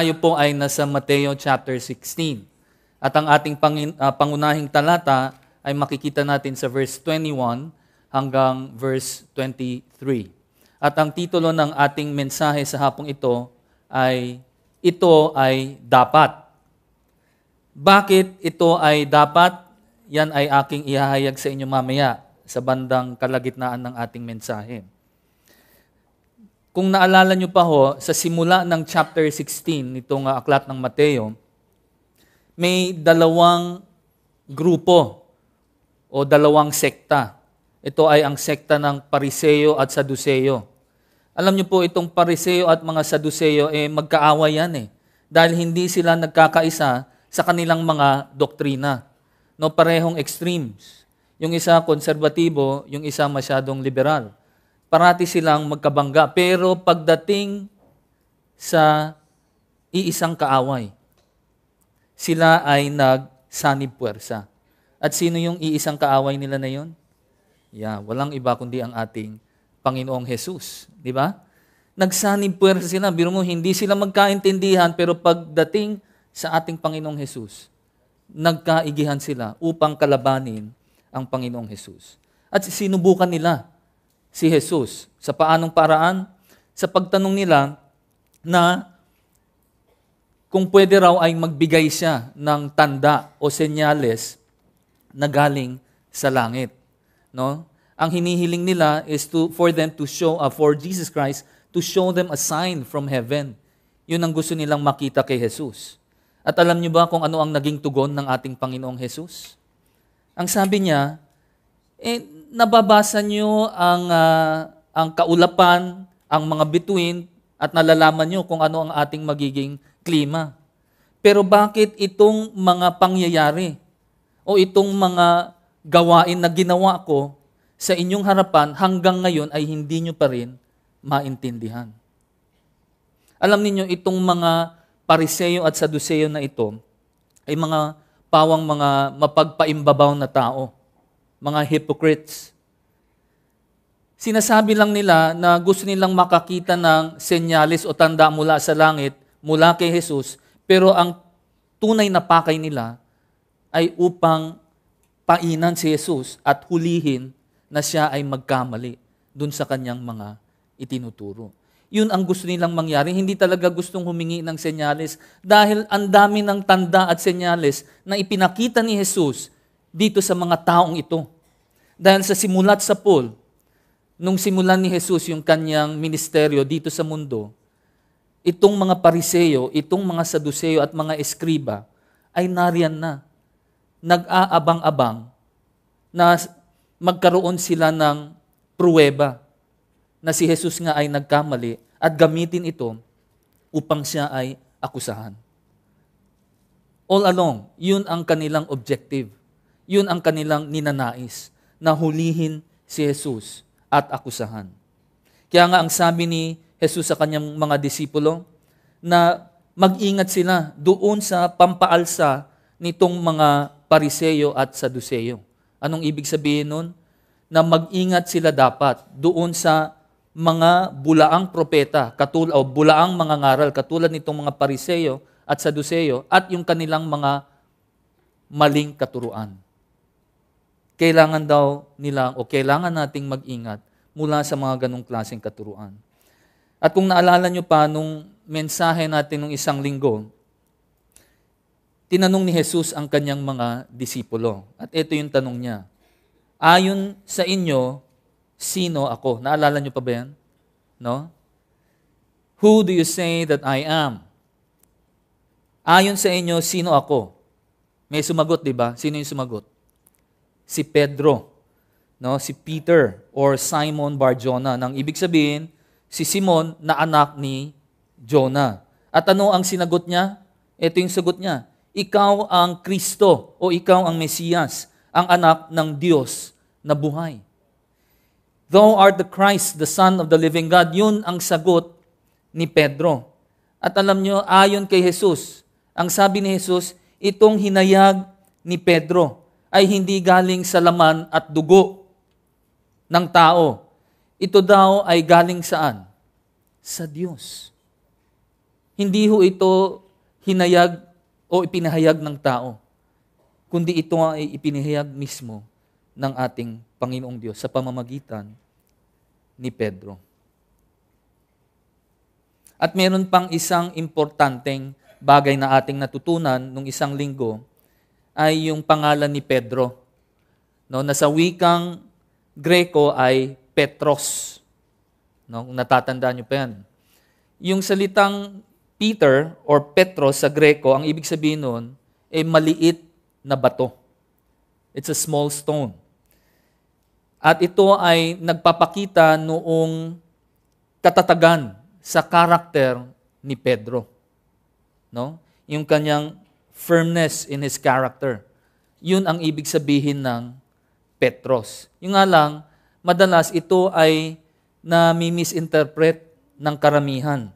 Tayo po ay nasa Mateo chapter 16. At ang ating ah, pangunahing talata ay makikita natin sa verse 21 hanggang verse 23. At ang titulo ng ating mensahe sa hapong ito ay Ito ay Dapat. Bakit ito ay dapat? Yan ay aking ihahayag sa inyo mamaya sa bandang kalagitnaan ng ating mensahe. Kung naalala nyo pa ho, sa simula ng chapter 16, nitong ah, aklat ng Mateo, may dalawang grupo o dalawang sekta. Ito ay ang sekta ng Pariseo at Saduseo. Alam nyo po, itong Pariseo at mga Saduseo, eh, magkaawa yan eh. Dahil hindi sila nagkakaisa sa kanilang mga doktrina. No, parehong extremes. Yung isa konserbatibo, yung isa masyadong liberal parati silang magkabangga. Pero pagdating sa iisang kaaway, sila ay nagsanib puwersa. At sino yung iisang kaaway nila na yun? Yeah, walang iba kundi ang ating Panginoong Jesus. Di ba? Nagsanib puwersa sila. Biro mo, hindi sila magkaintindihan, pero pagdating sa ating Panginoong Jesus, nagkaigihan sila upang kalabanin ang Panginoong Jesus. At sinubukan nila si Jesus. Sa paanong paraan? Sa pagtanong nila na kung pwede raw ay magbigay siya ng tanda o senyales na galing sa langit. No? Ang hinihiling nila is to for them to show uh, for Jesus Christ to show them a sign from heaven. Yun ang gusto nilang makita kay Jesus. At alam niyo ba kung ano ang naging tugon ng ating Panginoong Jesus? Ang sabi niya, eh, nababasa nyo ang, uh, ang kaulapan, ang mga bituin, at nalalaman nyo kung ano ang ating magiging klima. Pero bakit itong mga pangyayari o itong mga gawain na ginawa ko sa inyong harapan hanggang ngayon ay hindi nyo pa rin maintindihan? Alam niyo itong mga pariseyo at Saduceo na ito ay mga pawang mga mapagpaimbabaw na tao mga hypocrites. Sinasabi lang nila na gusto nilang makakita ng senyalis o tanda mula sa langit, mula kay Jesus, pero ang tunay na pakay nila ay upang painan si Jesus at hulihin na siya ay magkamali dun sa kanyang mga itinuturo. Yun ang gusto nilang mangyari. Hindi talaga gustong humingi ng senyales dahil ang dami ng tanda at senyales na ipinakita ni Jesus dito sa mga taong ito. Dahil sa simulat sa Paul, nung simulan ni Jesus yung kanyang ministeryo dito sa mundo, itong mga pariseyo, itong mga saduseyo at mga eskriba ay nariyan na. Nag-aabang-abang na magkaroon sila ng pruweba na si Jesus nga ay nagkamali at gamitin ito upang siya ay akusahan. All along, yun ang kanilang objective yun ang kanilang ninanais na hulihin si Jesus at akusahan. Kaya nga ang sabi ni Jesus sa kanyang mga disipulo na mag-ingat sila doon sa pampaalsa nitong mga pariseyo at saduseyo. Anong ibig sabihin nun? Na mag-ingat sila dapat doon sa mga bulaang propeta, katul o bulaang mga ngaral, katulad nitong mga pariseyo at saduseyo at yung kanilang mga maling katuruan kailangan daw nila o kailangan nating mag-ingat mula sa mga ganong klaseng katuruan. At kung naalala nyo pa nung mensahe natin nung isang linggo, tinanong ni Jesus ang kanyang mga disipulo. At ito yung tanong niya. Ayon sa inyo, sino ako? Naalala nyo pa ba yan? No? Who do you say that I am? Ayon sa inyo, sino ako? May sumagot, di ba? Sino yung sumagot? si Pedro, no? si Peter, or Simon Barjona. Nang ibig sabihin, si Simon na anak ni Jonah. At ano ang sinagot niya? Ito yung sagot niya. Ikaw ang Kristo o ikaw ang Mesiyas, ang anak ng Diyos na buhay. Thou art the Christ, the Son of the living God. Yun ang sagot ni Pedro. At alam nyo, ayon kay Jesus, ang sabi ni Jesus, itong hinayag ni Pedro ay hindi galing sa laman at dugo ng tao. Ito daw ay galing saan? Sa Diyos. Hindi ho ito hinayag o ipinahayag ng tao, kundi ito ay ipinahayag mismo ng ating Panginoong Diyos sa pamamagitan ni Pedro. At meron pang isang importanteng bagay na ating natutunan nung isang linggo ay yung pangalan ni Pedro. No, na sa wikang Greko ay Petros. No, kung natatandaan niyo pa yan. Yung salitang Peter or Petros sa Greko, ang ibig sabihin noon ay eh, maliit na bato. It's a small stone. At ito ay nagpapakita noong katatagan sa karakter ni Pedro. No? Yung kanyang firmness in his character. Yun ang ibig sabihin ng Petros. Yung nga lang, madalas ito ay nami-misinterpret ng karamihan.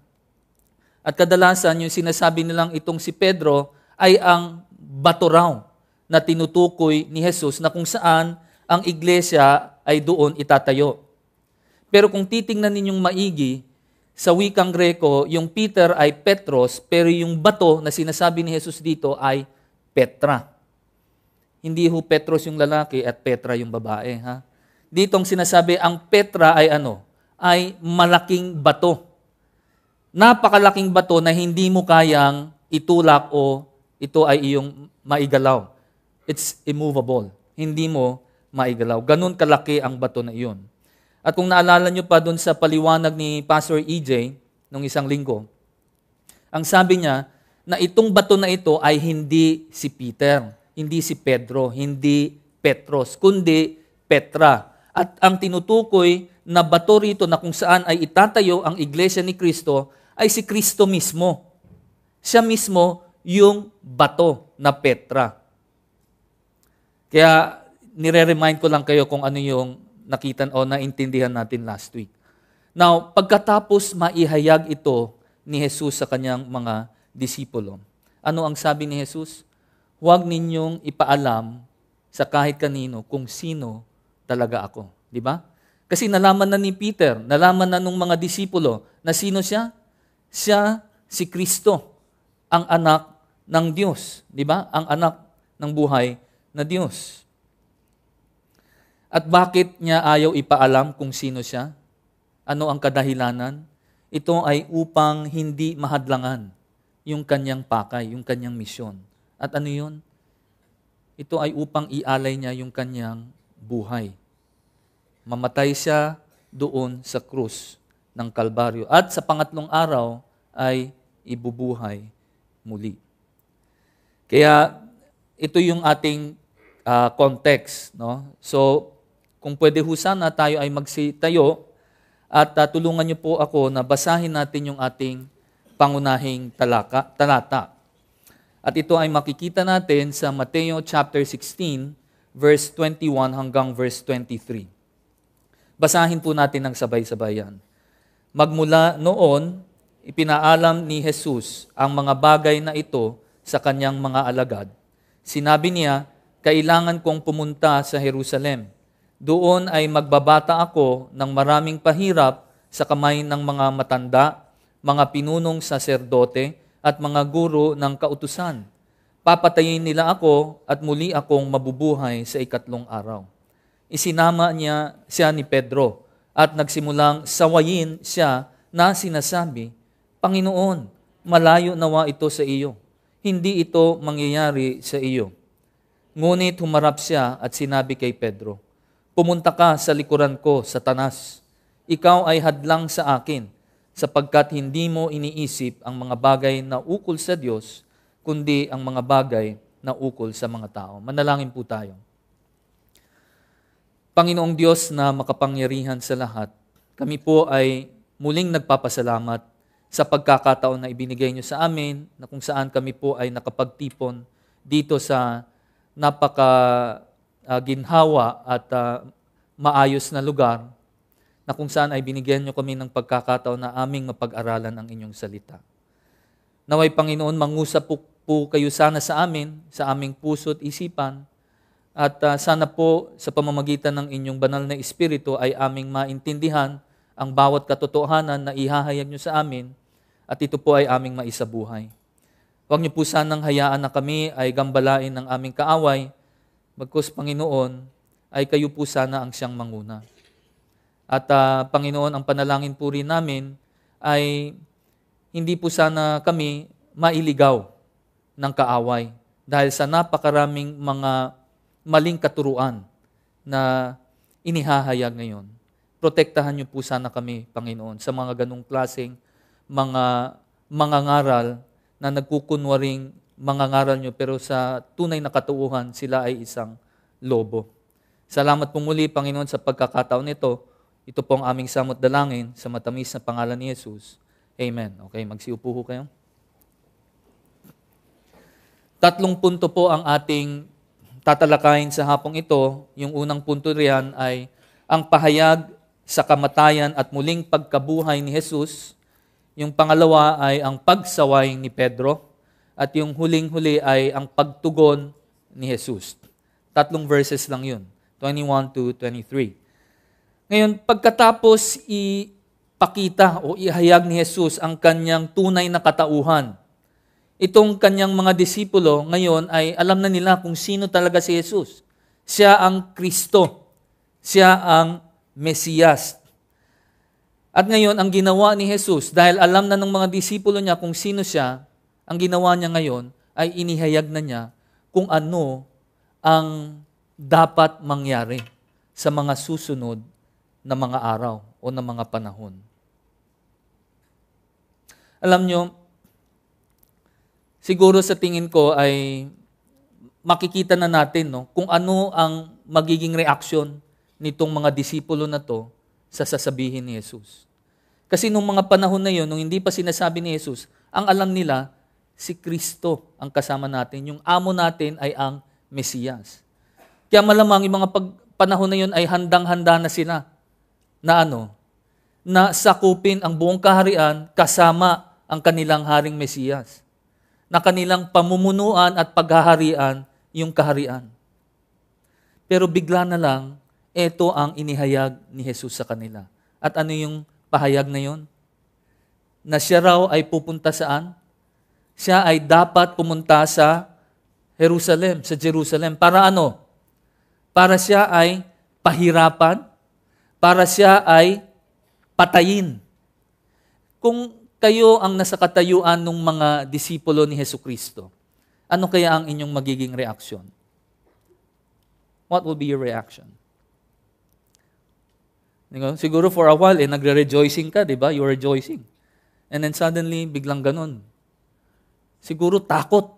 At kadalasan yung sinasabi nilang itong si Pedro ay ang bato raw na tinutukoy ni Jesus na kung saan ang iglesia ay doon itatayo. Pero kung titingnan ninyong maigi, sa wikang Greko, yung Peter ay Petros, pero yung bato na sinasabi ni Jesus dito ay Petra. Hindi ho Petros yung lalaki at Petra yung babae. Ha? Ditong sinasabi, ang Petra ay ano? Ay malaking bato. Napakalaking bato na hindi mo kayang itulak o ito ay iyong maigalaw. It's immovable. Hindi mo maigalaw. Ganun kalaki ang bato na iyon. At kung naalala nyo pa doon sa paliwanag ni Pastor EJ nung isang linggo, ang sabi niya na itong bato na ito ay hindi si Peter, hindi si Pedro, hindi Petros, kundi Petra. At ang tinutukoy na bato rito na kung saan ay itatayo ang iglesia ni Kristo ay si Kristo mismo. Siya mismo yung bato na Petra. Kaya nire-remind ko lang kayo kung ano yung nakita o naintindihan natin last week. Now, pagkatapos maihayag ito ni Jesus sa kanyang mga disipulo, ano ang sabi ni Jesus? Huwag ninyong ipaalam sa kahit kanino kung sino talaga ako. Di ba? Kasi nalaman na ni Peter, nalaman na nung mga disipulo na sino siya? Siya si Kristo, ang anak ng Diyos, di ba? Ang anak ng buhay na Diyos. At bakit niya ayaw ipaalam kung sino siya? Ano ang kadahilanan? Ito ay upang hindi mahadlangan yung kanyang pakay, yung kanyang misyon. At ano yun? Ito ay upang ialay niya yung kanyang buhay. Mamatay siya doon sa krus ng Kalbaryo. At sa pangatlong araw ay ibubuhay muli. Kaya ito yung ating uh, context. No? So kung pwede ho sana tayo ay magsitayo at uh, tulungan niyo po ako na basahin natin yung ating pangunahing talaka, talata. At ito ay makikita natin sa Mateo chapter 16 verse 21 hanggang verse 23. Basahin po natin ng sabay sabayan Magmula noon, ipinaalam ni Jesus ang mga bagay na ito sa kanyang mga alagad. Sinabi niya, kailangan kong pumunta sa Jerusalem doon ay magbabata ako ng maraming pahirap sa kamay ng mga matanda, mga pinunong saserdote, at mga guro ng kautusan. Papatayin nila ako at muli akong mabubuhay sa ikatlong araw. Isinama niya siya ni Pedro at nagsimulang sawayin siya na sinasabi, Panginoon, malayo nawa ito sa iyo. Hindi ito mangyayari sa iyo. Ngunit humarap siya at sinabi kay Pedro, Pumunta ka sa likuran ko, Satanas. Ikaw ay hadlang sa akin, sapagkat hindi mo iniisip ang mga bagay na ukol sa Diyos, kundi ang mga bagay na ukol sa mga tao. Manalangin po tayo. Panginoong Diyos na makapangyarihan sa lahat, kami po ay muling nagpapasalamat sa pagkakataon na ibinigay niyo sa amin, na kung saan kami po ay nakapagtipon dito sa napaka uh, ginhawa at uh, maayos na lugar na kung saan ay binigyan niyo kami ng pagkakataon na aming mapag-aralan ang inyong salita. Naway Panginoon, mangusap po, po kayo sana sa amin, sa aming puso at isipan, at uh, sana po sa pamamagitan ng inyong banal na Espiritu ay aming maintindihan ang bawat katotohanan na ihahayag niyo sa amin at ito po ay aming maisabuhay. Huwag niyo po sanang hayaan na kami ay gambalain ng aming kaaway Bagkus Panginoon, ay kayo po sana ang siyang manguna. At uh, Panginoon, ang panalangin po rin namin ay hindi po sana kami mailigaw ng kaaway dahil sa napakaraming mga maling katuruan na inihahayag ngayon. Protektahan niyo po sana kami, Panginoon, sa mga ganong klaseng mga mangangaral na nagkukunwaring mangangaral nyo, pero sa tunay na katuuhan, sila ay isang lobo. Salamat po muli, Panginoon, sa pagkakataon nito. Ito po ang aming samot dalangin sa matamis na pangalan ni Jesus. Amen. Okay, magsiupo ho kayo. Tatlong punto po ang ating tatalakayin sa hapong ito. Yung unang punto riyan ay ang pahayag sa kamatayan at muling pagkabuhay ni Jesus. Yung pangalawa ay ang pagsaway ni Pedro. At yung huling-huli ay ang pagtugon ni Jesus. Tatlong verses lang yun, 21 to 23. Ngayon, pagkatapos ipakita o ihayag ni Jesus ang kanyang tunay na katauhan, itong kanyang mga disipulo ngayon ay alam na nila kung sino talaga si Jesus. Siya ang Kristo. Siya ang Mesiyas. At ngayon, ang ginawa ni Jesus, dahil alam na ng mga disipulo niya kung sino siya, ang ginawa niya ngayon ay inihayag na niya kung ano ang dapat mangyari sa mga susunod na mga araw o na mga panahon. Alam nyo, siguro sa tingin ko ay makikita na natin no, kung ano ang magiging reaksyon nitong mga disipulo na to sa sasabihin ni Jesus. Kasi nung mga panahon na yon, nung hindi pa sinasabi ni Jesus, ang alam nila, si Kristo ang kasama natin. Yung amo natin ay ang Mesiyas. Kaya malamang yung mga pag, panahon na yun ay handang-handa na sila na ano, na sakupin ang buong kaharian kasama ang kanilang Haring Mesiyas. Na kanilang pamumunuan at paghaharian yung kaharian. Pero bigla na lang, ito ang inihayag ni Jesus sa kanila. At ano yung pahayag na yon? Na siya raw ay pupunta saan? siya ay dapat pumunta sa Jerusalem, sa Jerusalem. Para ano? Para siya ay pahirapan, para siya ay patayin. Kung kayo ang nasa katayuan ng mga disipulo ni Heso Kristo, ano kaya ang inyong magiging reaksyon? What will be your reaction? Siguro for a while, eh, nagre-rejoicing ka, di ba? You're rejoicing. And then suddenly, biglang ganun siguro takot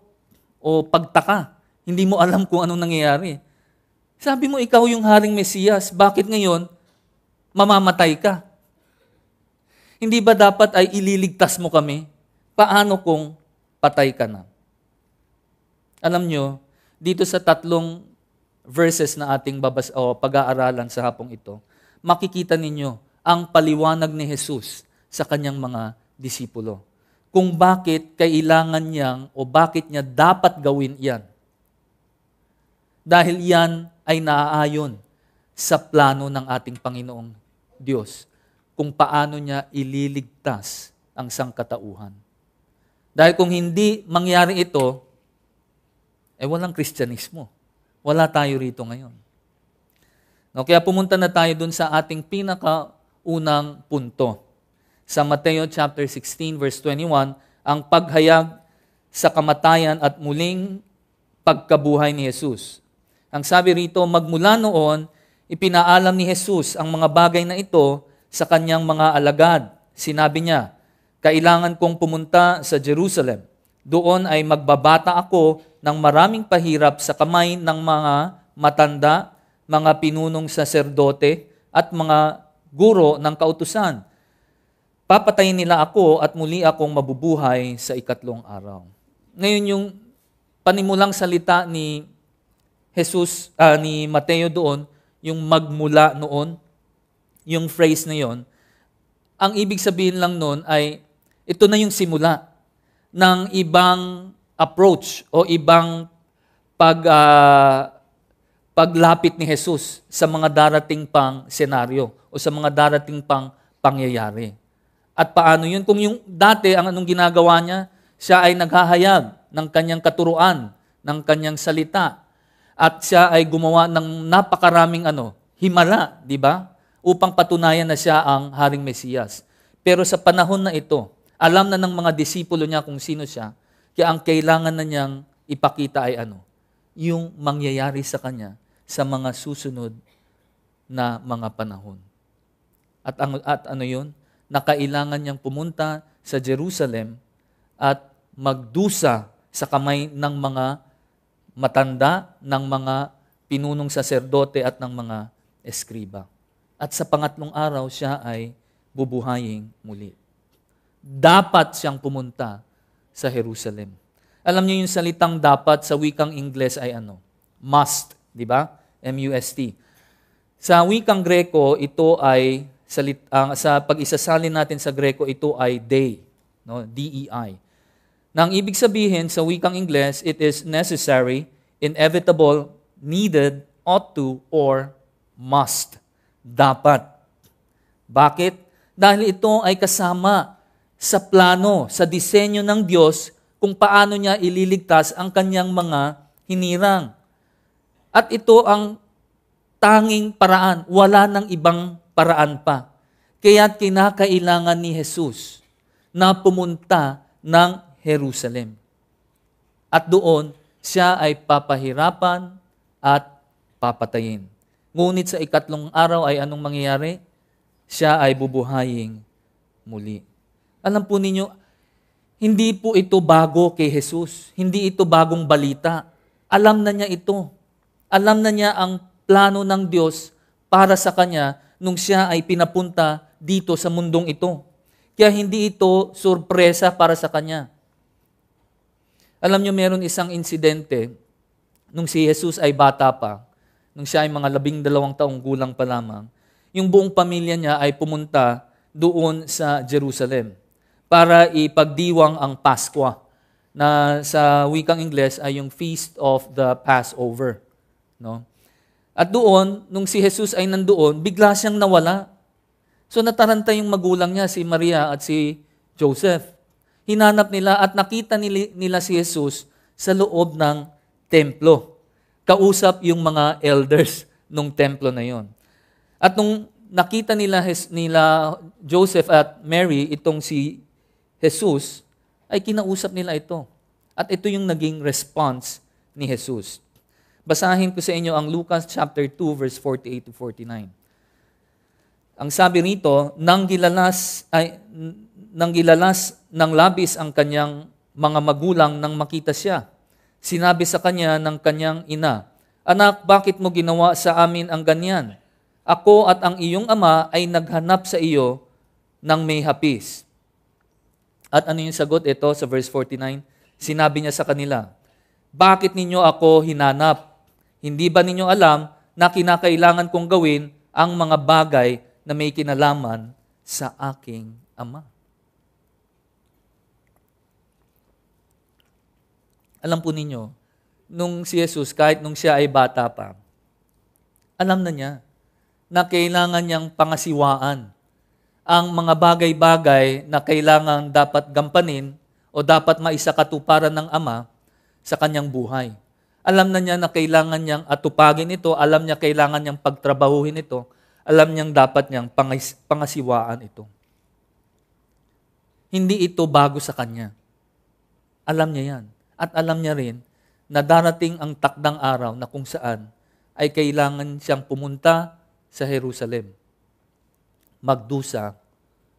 o pagtaka. Hindi mo alam kung anong nangyayari. Sabi mo, ikaw yung Haring Mesiyas, bakit ngayon mamamatay ka? Hindi ba dapat ay ililigtas mo kami? Paano kung patay ka na? Alam nyo, dito sa tatlong verses na ating babas o pag-aaralan sa hapong ito, makikita ninyo ang paliwanag ni Jesus sa kanyang mga disipulo kung bakit kailangan niyang o bakit niya dapat gawin yan. Dahil yan ay naaayon sa plano ng ating Panginoong Diyos kung paano niya ililigtas ang sangkatauhan. Dahil kung hindi mangyari ito, eh walang kristyanismo. Wala tayo rito ngayon. No, kaya pumunta na tayo dun sa ating pinakaunang punto sa Mateo chapter 16 verse 21 ang paghayag sa kamatayan at muling pagkabuhay ni Jesus. Ang sabi rito, magmula noon, ipinaalam ni Jesus ang mga bagay na ito sa kanyang mga alagad. Sinabi niya, kailangan kong pumunta sa Jerusalem. Doon ay magbabata ako ng maraming pahirap sa kamay ng mga matanda, mga pinunong saserdote, at mga guro ng kautusan Papatayin nila ako at muli akong mabubuhay sa ikatlong araw. Ngayon yung panimulang salita ni Jesus, uh, ni Mateo doon, yung magmula noon, yung phrase na yon, ang ibig sabihin lang noon ay ito na yung simula ng ibang approach o ibang pag uh, paglapit ni Jesus sa mga darating pang senaryo o sa mga darating pang pangyayari. At paano yun? Kung yung dati, ang anong ginagawa niya, siya ay naghahayag ng kanyang katuruan, ng kanyang salita, at siya ay gumawa ng napakaraming ano, himala, di ba? Upang patunayan na siya ang Haring Mesiyas. Pero sa panahon na ito, alam na ng mga disipulo niya kung sino siya, kaya ang kailangan na niyang ipakita ay ano? Yung mangyayari sa kanya sa mga susunod na mga panahon. At, ang, at ano yun? na kailangan niyang pumunta sa Jerusalem at magdusa sa kamay ng mga matanda, ng mga pinunong saserdote at ng mga eskriba. At sa pangatlong araw, siya ay bubuhaying muli. Dapat siyang pumunta sa Jerusalem. Alam niyo yung salitang dapat sa wikang Ingles ay ano? Must, di ba? M-U-S-T. Sa wikang Greko, ito ay salit, uh, ah, sa pag-isasalin natin sa Greko, ito ay day, no? D-E-I. Na ang ibig sabihin sa wikang Ingles, it is necessary, inevitable, needed, ought to, or must. Dapat. Bakit? Dahil ito ay kasama sa plano, sa disenyo ng Diyos kung paano niya ililigtas ang kanyang mga hinirang. At ito ang tanging paraan. Wala ng ibang paraan pa. Kaya't kinakailangan ni Jesus na pumunta ng Jerusalem. At doon, siya ay papahirapan at papatayin. Ngunit sa ikatlong araw ay anong mangyayari? Siya ay bubuhaying muli. Alam po ninyo, hindi po ito bago kay Jesus. Hindi ito bagong balita. Alam na niya ito. Alam na niya ang plano ng Diyos para sa kanya nung siya ay pinapunta dito sa mundong ito. Kaya hindi ito sorpresa para sa kanya. Alam niyo, meron isang insidente nung si Jesus ay bata pa, nung siya ay mga labing dalawang taong gulang pa lamang, yung buong pamilya niya ay pumunta doon sa Jerusalem para ipagdiwang ang Paskwa na sa wikang Ingles ay yung Feast of the Passover. No? At doon, nung si Jesus ay nandoon, bigla siyang nawala. So nataranta yung magulang niya, si Maria at si Joseph. Hinanap nila at nakita nila si Jesus sa loob ng templo. Kausap yung mga elders nung templo na yon. At nung nakita nila, nila Joseph at Mary, itong si Jesus, ay kinausap nila ito. At ito yung naging response ni Jesus. Basahin ko sa inyo ang Lucas chapter 2 verse 48 to 49. Ang sabi rito, nang gilalas ay nang gilalas ng labis ang kanyang mga magulang nang makita siya. Sinabi sa kanya ng kanyang ina, Anak, bakit mo ginawa sa amin ang ganyan? Ako at ang iyong ama ay naghanap sa iyo ng may hapis. At ano yung sagot? Ito sa verse 49, sinabi niya sa kanila, Bakit ninyo ako hinanap? Hindi ba ninyo alam na kinakailangan kong gawin ang mga bagay na may kinalaman sa aking ama? Alam po ninyo, nung si Jesus, kahit nung siya ay bata pa, alam na niya na kailangan niyang pangasiwaan ang mga bagay-bagay na kailangan dapat gampanin o dapat maisakatuparan ng ama sa kanyang buhay. Alam na niya na kailangan niyang atupagin ito. Alam niya kailangan niyang pagtrabahuhin ito. Alam niyang dapat niyang pangis- pangasiwaan ito. Hindi ito bago sa kanya. Alam niya yan. At alam niya rin na darating ang takdang araw na kung saan ay kailangan siyang pumunta sa Jerusalem, magdusa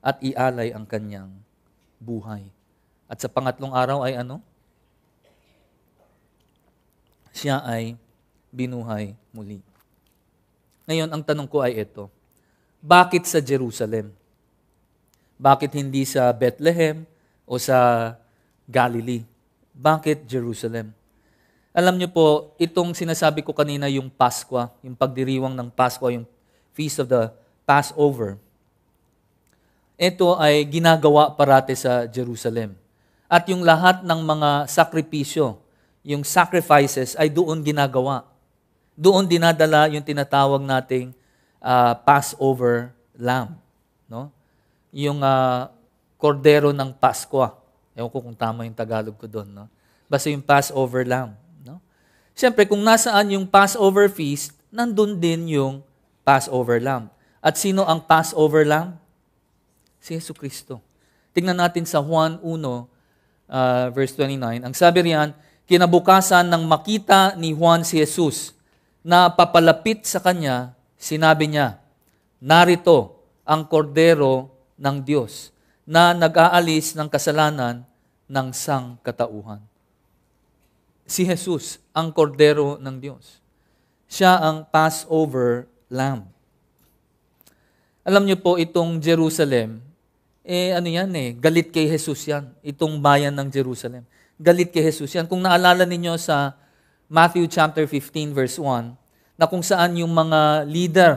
at ialay ang kanyang buhay. At sa pangatlong araw ay ano? siya ay binuhay muli. Ngayon, ang tanong ko ay ito. Bakit sa Jerusalem? Bakit hindi sa Bethlehem o sa Galilee? Bakit Jerusalem? Alam niyo po, itong sinasabi ko kanina yung Pasko, yung pagdiriwang ng Pasko, yung Feast of the Passover. Ito ay ginagawa parate sa Jerusalem. At yung lahat ng mga sakripisyo, yung sacrifices ay doon ginagawa. Doon dinadala yung tinatawag nating uh, Passover lamb, no? Yung uh, kordero ng Pasko. Ewan ko kung tama yung Tagalog ko doon, no? Basta yung Passover lamb, no? Siyempre, kung nasaan yung Passover feast, nandun din yung Passover lamb. At sino ang Passover lamb? Si Yesu Kristo. Tingnan natin sa Juan 1, uh, ah, verse 29. Ang sabi riyan, Kinabukasan nang makita ni Juan si Jesus na papalapit sa kanya, sinabi niya, Narito ang kordero ng Diyos na nag-aalis ng kasalanan ng sangkatauhan. Si Jesus ang kordero ng Diyos. Siya ang Passover Lamb. Alam niyo po itong Jerusalem, eh ano yan eh, galit kay Jesus yan, itong bayan ng Jerusalem galit kay Jesus. Yan kung naalala ninyo sa Matthew chapter 15 verse 1 na kung saan yung mga leader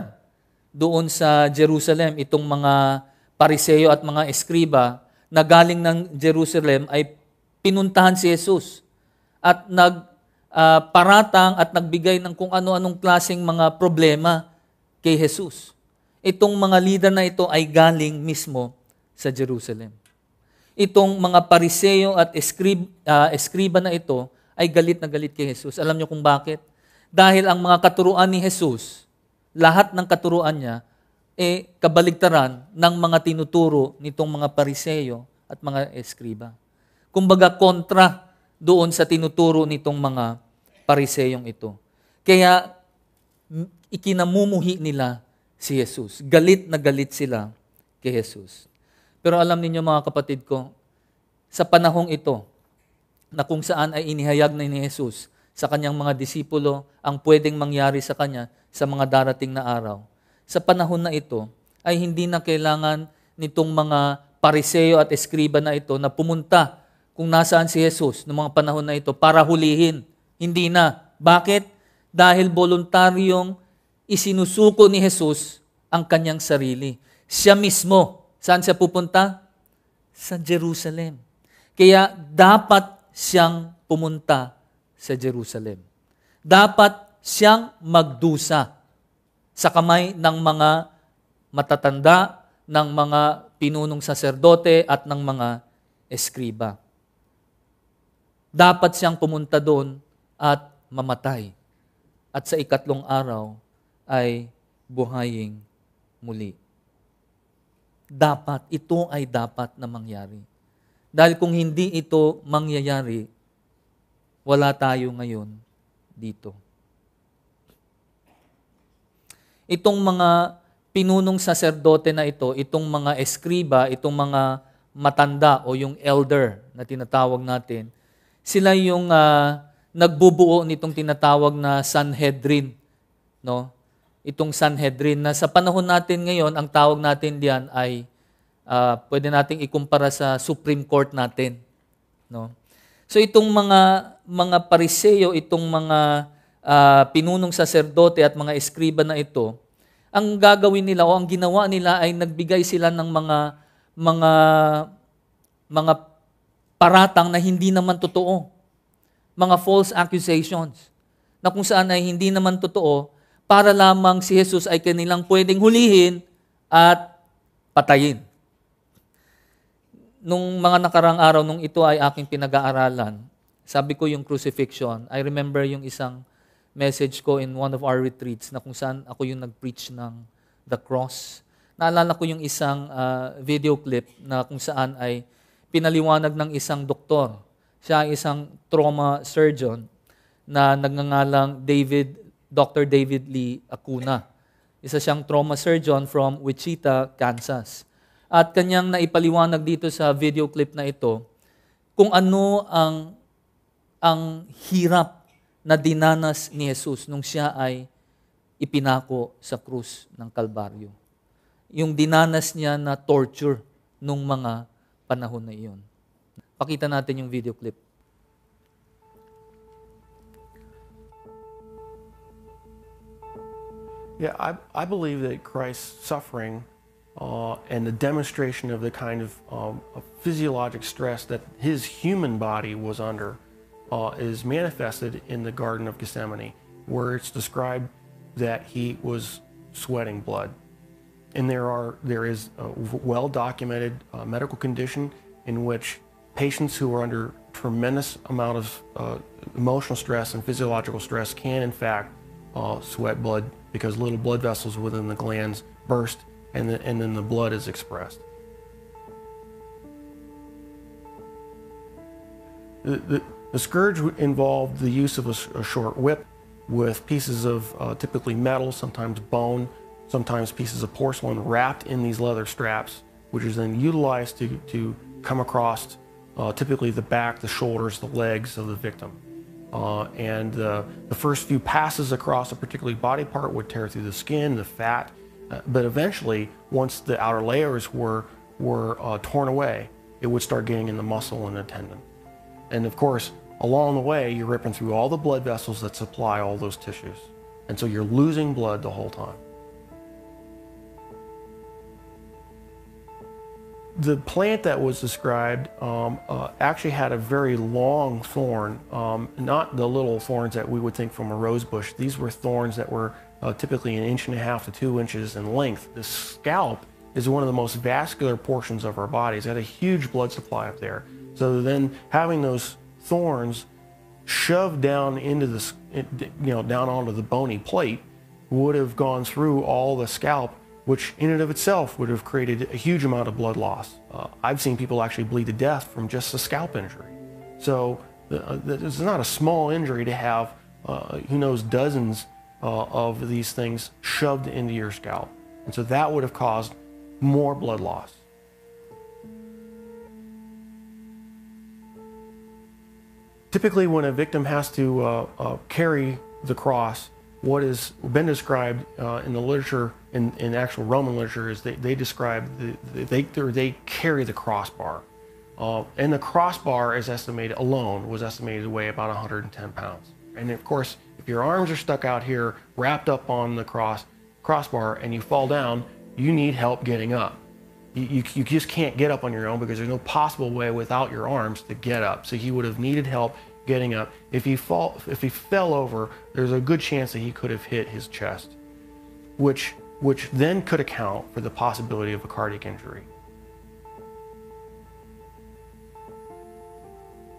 doon sa Jerusalem, itong mga pariseo at mga eskriba na galing ng Jerusalem ay pinuntahan si Jesus at nagparatang ah, uh, at nagbigay ng kung ano-anong klaseng mga problema kay Jesus. Itong mga leader na ito ay galing mismo sa Jerusalem itong mga pariseo at eskrib, uh, ah, eskriba na ito ay galit na galit kay Jesus. Alam niyo kung bakit? Dahil ang mga katuruan ni Jesus, lahat ng katuruan niya, eh kabaligtaran ng mga tinuturo nitong mga pariseo at mga eskriba. Kumbaga kontra doon sa tinuturo nitong mga pariseyong ito. Kaya ikinamumuhi nila si Jesus. Galit na galit sila kay Jesus. Pero alam ninyo mga kapatid ko, sa panahong ito, na kung saan ay inihayag na ni Jesus sa kanyang mga disipulo ang pwedeng mangyari sa kanya sa mga darating na araw. Sa panahon na ito, ay hindi na kailangan nitong mga pariseo at eskriba na ito na pumunta kung nasaan si Jesus noong mga panahon na ito para hulihin. Hindi na. Bakit? Dahil voluntaryong isinusuko ni Jesus ang kanyang sarili. Siya mismo Saan siya pupunta? Sa Jerusalem. Kaya dapat siyang pumunta sa Jerusalem. Dapat siyang magdusa sa kamay ng mga matatanda, ng mga pinunong saserdote at ng mga eskriba. Dapat siyang pumunta doon at mamatay. At sa ikatlong araw ay buhaying muli dapat, ito ay dapat na mangyari. Dahil kung hindi ito mangyayari, wala tayo ngayon dito. Itong mga pinunong saserdote na ito, itong mga eskriba, itong mga matanda o yung elder na tinatawag natin, sila yung uh, nagbubuo nitong tinatawag na Sanhedrin, no? itong Sanhedrin na sa panahon natin ngayon, ang tawag natin diyan ay uh, pwede nating ikumpara sa Supreme Court natin. No? So itong mga mga pariseyo, itong mga uh, pinunong saserdote at mga eskriba na ito, ang gagawin nila o ang ginawa nila ay nagbigay sila ng mga mga mga paratang na hindi naman totoo. Mga false accusations na kung saan ay hindi naman totoo para lamang si Jesus ay kanilang pwedeng hulihin at patayin. Nung mga nakarang araw, nung ito ay aking pinag-aaralan, sabi ko yung crucifixion. I remember yung isang message ko in one of our retreats na kung saan ako yung nag-preach ng the cross. Naalala ko yung isang uh, video clip na kung saan ay pinaliwanag ng isang doktor. Siya ay isang trauma surgeon na nagngangalang David Dr. David Lee Acuna. Isa siyang trauma surgeon from Wichita, Kansas. At kanyang naipaliwanag dito sa video clip na ito kung ano ang ang hirap na dinanas ni Jesus nung siya ay ipinako sa krus ng Kalbaryo. Yung dinanas niya na torture nung mga panahon na iyon. Pakita natin yung video clip. Yeah, I, I believe that Christ's suffering uh, and the demonstration of the kind of um, physiologic stress that his human body was under uh, is manifested in the Garden of Gethsemane, where it's described that he was sweating blood. And there are there is a well-documented uh, medical condition in which patients who are under tremendous amount of uh, emotional stress and physiological stress can, in fact, uh, sweat blood because little blood vessels within the glands burst and, the, and then the blood is expressed. The, the, the scourge involved the use of a, a short whip with pieces of uh, typically metal, sometimes bone, sometimes pieces of porcelain wrapped in these leather straps, which is then utilized to, to come across uh, typically the back, the shoulders, the legs of the victim. Uh, and uh, the first few passes across a particular body part would tear through the skin, the fat, uh, but eventually, once the outer layers were, were uh, torn away, it would start getting in the muscle and the tendon. And of course, along the way, you're ripping through all the blood vessels that supply all those tissues. And so you're losing blood the whole time. The plant that was described um, uh, actually had a very long thorn, um, not the little thorns that we would think from a rose bush. These were thorns that were uh, typically an inch and a half to two inches in length. The scalp is one of the most vascular portions of our body. It's got a huge blood supply up there. So then having those thorns shoved down into the, you know, down onto the bony plate would have gone through all the scalp which in and of itself would have created a huge amount of blood loss. Uh, I've seen people actually bleed to death from just a scalp injury. So uh, this is not a small injury to have, uh, who knows, dozens uh, of these things shoved into your scalp. And so that would have caused more blood loss. Typically, when a victim has to uh, uh, carry the cross, what has been described in the literature in, in actual Roman literature is they, they describe, the, they, they carry the crossbar. Uh, and the crossbar is estimated alone was estimated to weigh about 110 pounds. And of course, if your arms are stuck out here, wrapped up on the cross crossbar, and you fall down, you need help getting up. You, you, you just can't get up on your own because there's no possible way without your arms to get up. So he would have needed help getting up. If he fall, if he fell over, there's a good chance that he could have hit his chest, which which then could account for the possibility of a cardiac injury.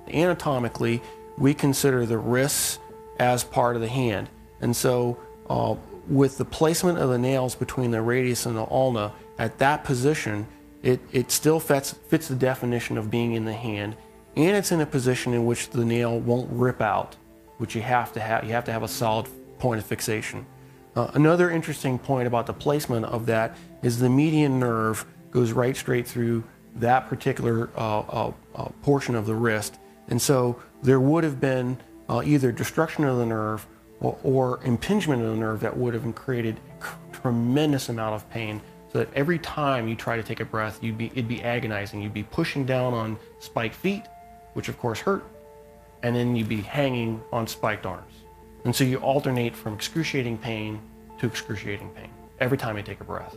Anatomically, we consider the wrists as part of the hand. And so uh, with the placement of the nails between the radius and the ulna at that position, it, it still fits, fits the definition of being in the hand and it's in a position in which the nail won't rip out, which you have to have, you have to have a solid point of fixation. Uh, another interesting point about the placement of that is the median nerve goes right straight through that particular uh, uh, uh portion of the wrist. And so there would have been uh, either destruction of the nerve or, or, impingement of the nerve that would have created tremendous amount of pain so that every time you try to take a breath, you'd be, it'd be agonizing. You'd be pushing down on spiked feet, which of course hurt, and then you'd be hanging on spiked arms. And so you alternate from excruciating pain to excruciating pain every time you take a breath.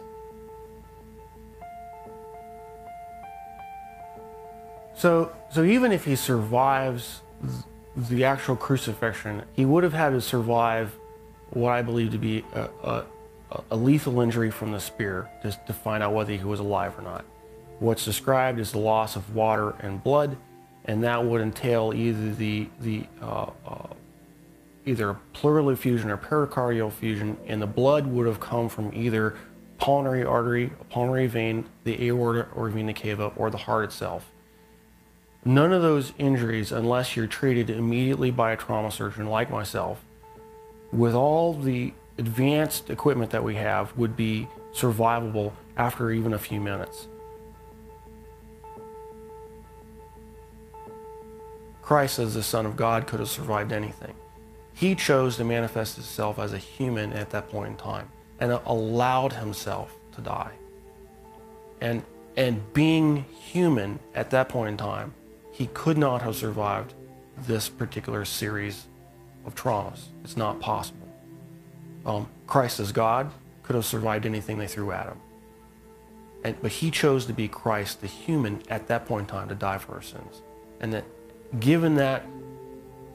So, so even if he survives the actual crucifixion, he would have had to survive what I believe to be a, a, a lethal injury from the spear to find out whether he was alive or not. What's described is the loss of water and blood, and that would entail either the, the uh, uh, either pleural effusion or pericardial effusion, and the blood would have come from either pulmonary artery, pulmonary vein, the aorta or vena cava, or the heart itself. None of those injuries, unless you're treated immediately by a trauma surgeon like myself, with all the advanced equipment that we have, would be survivable after even a few minutes. Christ as the Son of God could have survived anything. He chose to manifest himself as a human at that point in time and allowed himself to die. And, and being human at that point in time, he could not have survived this particular series of traumas. It's not possible. Um, Christ as God could have survived anything they threw at him. And, but he chose to be Christ, the human, at that point in time to die for our sins. And that given that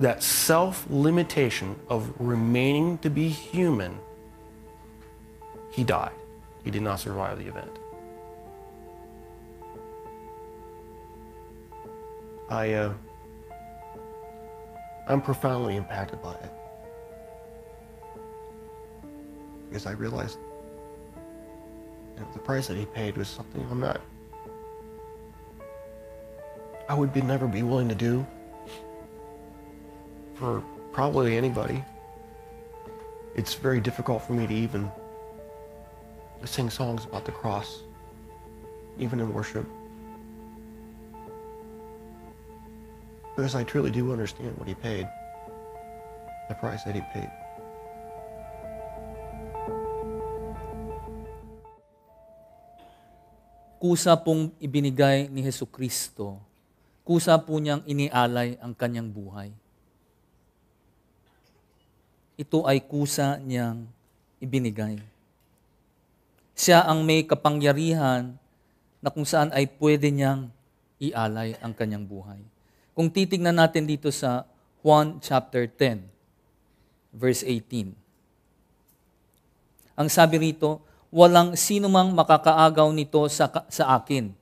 that self limitation of remaining to be human, he died. He did not survive the event. I, uh, I'm profoundly impacted by it. Because I realized the price that he paid was something I'm not. I would be, never be willing to do for probably anybody. It's very difficult for me to even sing songs about the cross, even in worship. Because I truly do understand what he paid, the price that he paid. Kusa pong ibinigay ni Heso Kristo, kusa po niyang inialay ang kanyang buhay. ito ay kusa niyang ibinigay. Siya ang may kapangyarihan na kung saan ay pwede niyang ialay ang kanyang buhay. Kung titignan natin dito sa Juan chapter 10, verse 18. Ang sabi rito, walang sino mang makakaagaw nito sa, sa akin.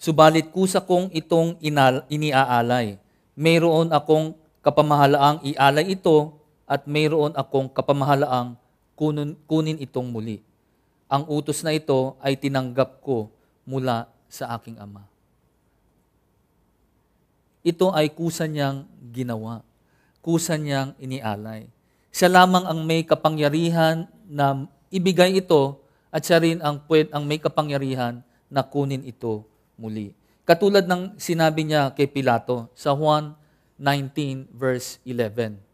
Subalit kusa kong itong inal, iniaalay. Mayroon akong kapamahalaang ialay ito at mayroon akong kapamahalaang kunin, kunin itong muli. Ang utos na ito ay tinanggap ko mula sa aking ama. Ito ay kusa niyang ginawa, kusa niyang inialay. Siya lamang ang may kapangyarihan na ibigay ito at siya rin ang, pwed, ang may kapangyarihan na kunin ito muli. Katulad ng sinabi niya kay Pilato sa Juan 19 verse 11.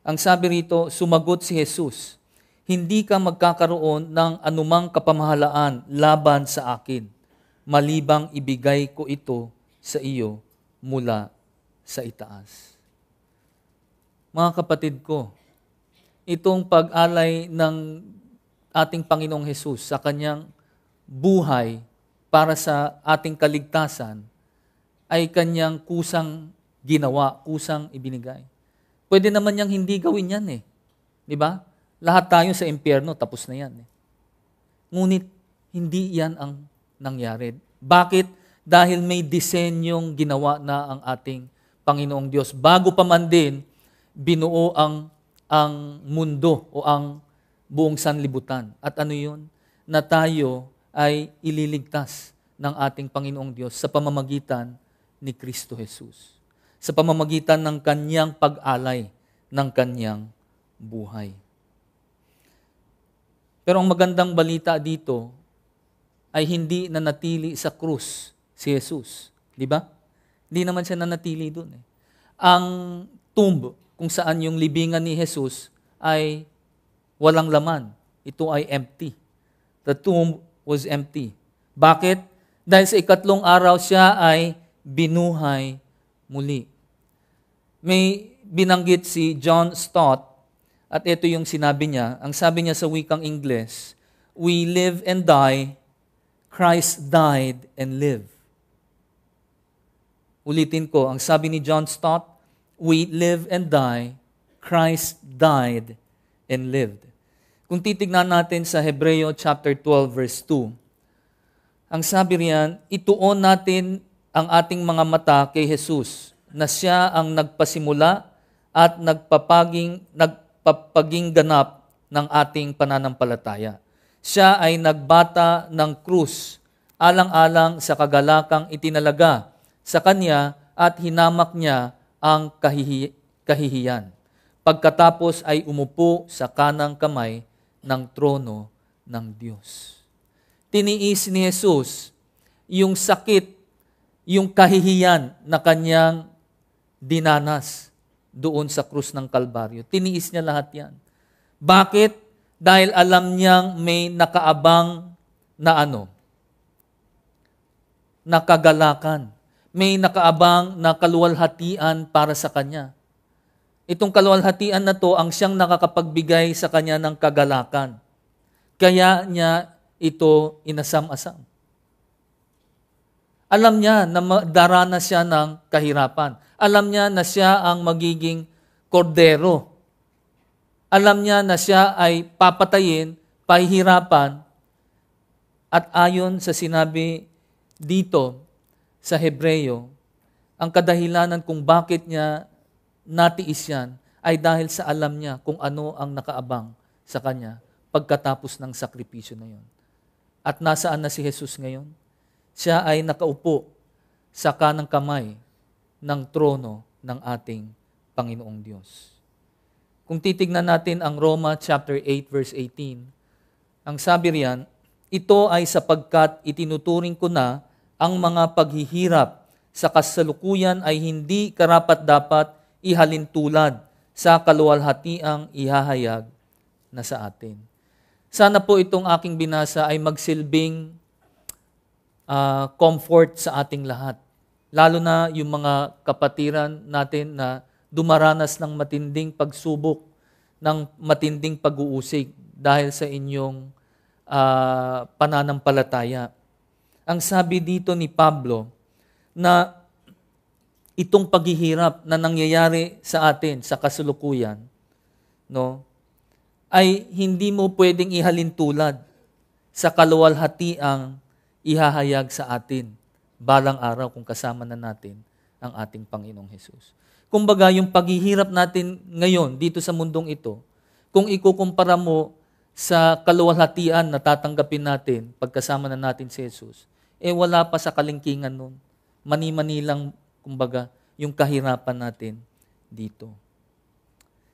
Ang sabi rito, sumagot si Jesus, hindi ka magkakaroon ng anumang kapamahalaan laban sa akin, malibang ibigay ko ito sa iyo mula sa itaas. Mga kapatid ko, itong pag-alay ng ating Panginoong Hesus sa kanyang buhay para sa ating kaligtasan ay kanyang kusang ginawa, kusang ibinigay. Pwede naman niyang hindi gawin yan eh. Di ba? Lahat tayo sa impyerno, tapos na yan. Eh. Ngunit, hindi yan ang nangyari. Bakit? Dahil may disenyong ginawa na ang ating Panginoong Diyos. Bago pa man din, binuo ang, ang mundo o ang buong sanlibutan. At ano yun? Na tayo ay ililigtas ng ating Panginoong Diyos sa pamamagitan ni Kristo Jesus sa pamamagitan ng kanyang pag-alay ng kanyang buhay. Pero ang magandang balita dito ay hindi na natili sa krus si Jesus. Di ba? Hindi naman siya nanatili doon. Eh. Ang tomb kung saan yung libingan ni Jesus ay walang laman. Ito ay empty. The tomb was empty. Bakit? Dahil sa ikatlong araw siya ay binuhay muli may binanggit si John Stott at ito yung sinabi niya. Ang sabi niya sa wikang Ingles, We live and die, Christ died and live. Ulitin ko, ang sabi ni John Stott, We live and die, Christ died and lived. Kung titignan natin sa Hebreo chapter 12 verse 2, ang sabi riyan, ituon natin ang ating mga mata kay Jesus na siya ang nagpasimula at nagpapaging, nagpapaging ganap ng ating pananampalataya. Siya ay nagbata ng krus alang-alang sa kagalakang itinalaga sa kanya at hinamak niya ang kahihi- kahihiyan. Pagkatapos ay umupo sa kanang kamay ng trono ng Diyos. Tiniis ni Jesus yung sakit, yung kahihiyan na kanyang dinanas doon sa krus ng Kalbaryo. Tiniis niya lahat yan. Bakit? Dahil alam niyang may nakaabang na ano? Nakagalakan. May nakaabang na kaluwalhatian para sa kanya. Itong kaluwalhatian na to ang siyang nakakapagbigay sa kanya ng kagalakan. Kaya niya ito inasam-asam. Alam niya na darana siya ng kahirapan. Alam niya na siya ang magiging kordero. Alam niya na siya ay papatayin, pahihirapan, at ayon sa sinabi dito sa Hebreyo, ang kadahilanan kung bakit niya natiis yan ay dahil sa alam niya kung ano ang nakaabang sa kanya pagkatapos ng sakripisyo na yon. At nasaan na si Jesus ngayon? Siya ay nakaupo sa kanang kamay ng trono ng ating Panginoong Diyos. Kung titignan natin ang Roma chapter 8 verse 18, ang sabi riyan, ito ay sapagkat itinuturing ko na ang mga paghihirap sa kasalukuyan ay hindi karapat-dapat ihalintulad sa kaluwalhatiang ihahayag na sa atin. Sana po itong aking binasa ay magsilbing uh, comfort sa ating lahat lalo na yung mga kapatiran natin na dumaranas ng matinding pagsubok, ng matinding pag-uusig dahil sa inyong uh, pananampalataya. Ang sabi dito ni Pablo na itong paghihirap na nangyayari sa atin sa kasalukuyan, no, ay hindi mo pwedeng ihalin tulad sa kaluwalhatiang ihahayag sa atin balang araw kung kasama na natin ang ating Panginoong Hesus. Kumbaga, yung paghihirap natin ngayon dito sa mundong ito, kung ikukumpara mo sa kaluwalhatian na tatanggapin natin pagkasama na natin si Jesus, eh wala pa sa kalingkingan nun. Mani-manilang, kumbaga, yung kahirapan natin dito.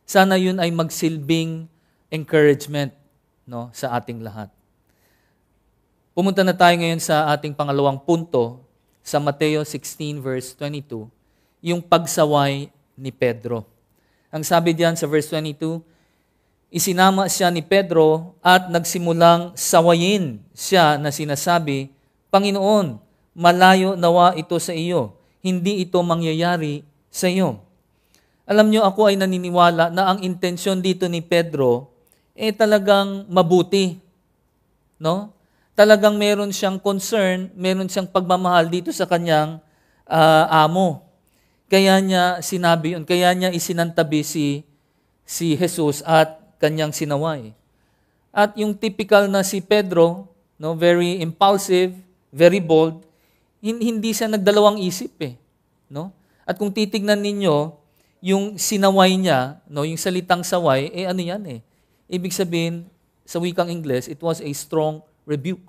Sana yun ay magsilbing encouragement no, sa ating lahat. Pumunta na tayo ngayon sa ating pangalawang punto sa Mateo 16 verse 22, yung pagsaway ni Pedro. Ang sabi diyan sa verse 22, isinama siya ni Pedro at nagsimulang sawayin siya na sinasabi, Panginoon, malayo nawa ito sa iyo. Hindi ito mangyayari sa iyo. Alam niyo, ako ay naniniwala na ang intensyon dito ni Pedro eh talagang mabuti. No? talagang meron siyang concern, meron siyang pagmamahal dito sa kanyang uh, amo. Kaya niya sinabi yun, kaya niya isinantabi si, si Jesus at kanyang sinaway. At yung typical na si Pedro, no, very impulsive, very bold, hindi siya nagdalawang isip eh. No? At kung titignan ninyo, yung sinaway niya, no, yung salitang saway, eh ano yan eh. Ibig sabihin, sa wikang Ingles, it was a strong rebuke.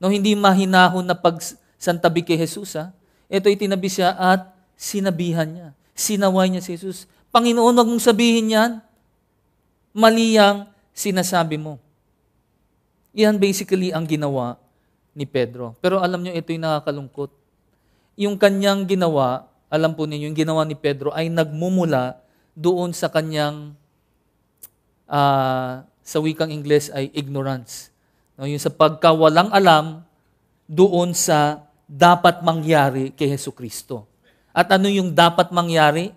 No, hindi mahinahon na pagsantabi kay Jesus. Ha? Ito itinabi siya at sinabihan niya. Sinaway niya si Jesus. Panginoon, wag mong sabihin yan. Mali ang sinasabi mo. Yan basically ang ginawa ni Pedro. Pero alam niyo, ito'y nakakalungkot. Yung kanyang ginawa, alam po ninyo, yung ginawa ni Pedro ay nagmumula doon sa kanyang, uh, sa wikang Ingles ay ignorance. No, yung sa pagkawalang alam doon sa dapat mangyari kay Heso Kristo. At ano yung dapat mangyari?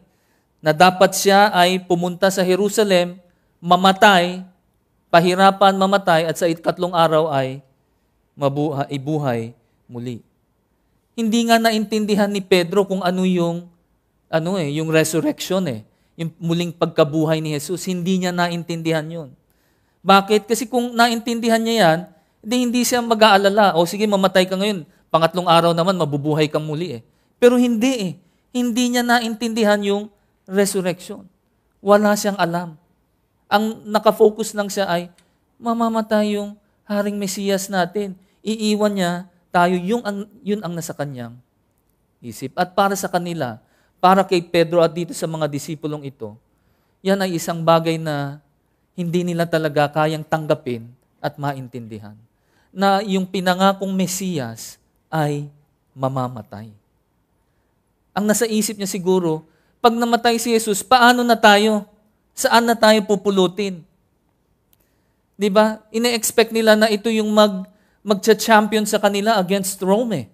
Na dapat siya ay pumunta sa Jerusalem, mamatay, pahirapan mamatay, at sa ikatlong araw ay mabuha, ibuhay muli. Hindi nga naintindihan ni Pedro kung ano yung ano eh, yung resurrection eh, yung muling pagkabuhay ni Jesus, hindi niya naintindihan 'yon. Bakit? Kasi kung naintindihan niya yan, hindi, hindi siya mag-aalala. O sige, mamatay ka ngayon. Pangatlong araw naman, mabubuhay ka muli eh. Pero hindi eh. Hindi niya naintindihan yung resurrection. Wala siyang alam. Ang nakafocus lang siya ay, mamamatay yung Haring Mesiyas natin. Iiwan niya tayo yung ang, yun ang nasa kanyang isip. At para sa kanila, para kay Pedro at dito sa mga disipulong ito, yan ay isang bagay na hindi nila talaga kayang tanggapin at maintindihan na yung pinangakong Mesiyas ay mamamatay. Ang nasa isip niya siguro, pag namatay si Jesus, paano na tayo? Saan na tayo pupulutin? 'Di ba? Ine-expect nila na ito yung mag magcha-champion sa kanila against Rome. Eh.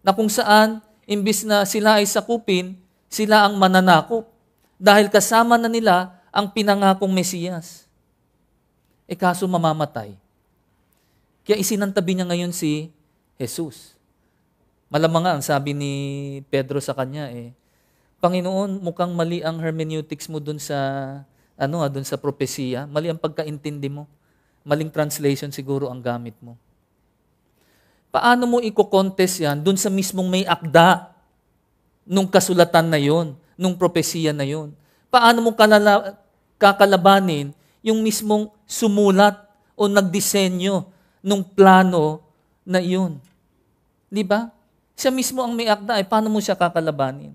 Na kung saan imbis na sila ay sakupin, sila ang mananakop dahil kasama na nila ang pinangakong Mesiyas. E kaso mamamatay. Kaya isinantabi niya ngayon si Jesus. Malamang nga ang sabi ni Pedro sa kanya eh, Panginoon, mukhang mali ang hermeneutics mo dun sa ano ah, dun sa propesiya, mali ang pagkaintindi mo. Maling translation siguro ang gamit mo. Paano mo i contest yan dun sa mismong may akda nung kasulatan na yon, nung propesiya na yon? Paano mo kalala, kakalabanin yung mismong sumulat o nagdisenyo nung plano na iyon. Di ba? Siya mismo ang may akda, eh, paano mo siya kakalabanin?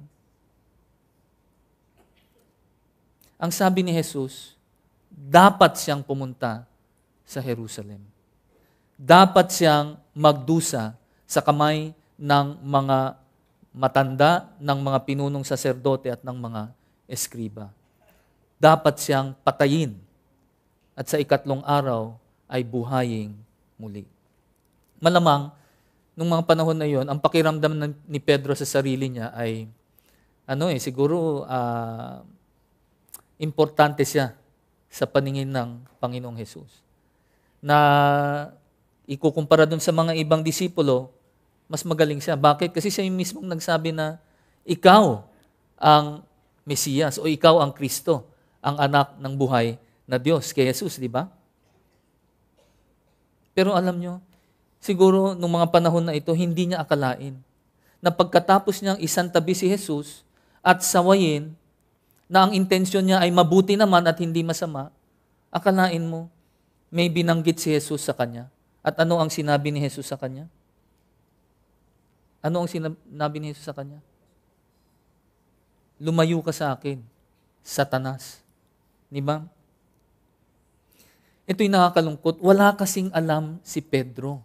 Ang sabi ni Jesus, dapat siyang pumunta sa Jerusalem. Dapat siyang magdusa sa kamay ng mga matanda, ng mga pinunong saserdote at ng mga eskriba dapat siyang patayin at sa ikatlong araw ay buhaying muli. Malamang, nung mga panahon na yon, ang pakiramdam ni Pedro sa sarili niya ay, ano eh, siguro uh, importante siya sa paningin ng Panginoong Hesus. Na ikukumpara dun sa mga ibang disipulo, mas magaling siya. Bakit? Kasi siya yung mismong nagsabi na, ikaw ang Mesiyas o ikaw ang Kristo ang anak ng buhay na Diyos, kay Jesus, di ba? Pero alam nyo, siguro nung mga panahon na ito, hindi niya akalain na pagkatapos niyang isantabi si Jesus at sawayin na ang intensyon niya ay mabuti naman at hindi masama, akalain mo, may binanggit si Jesus sa kanya. At ano ang sinabi ni Jesus sa kanya? Ano ang sinabi ni Jesus sa kanya? Lumayo ka sa akin, Satanas. Di ba? Ito'y nakakalungkot. Wala kasing alam si Pedro.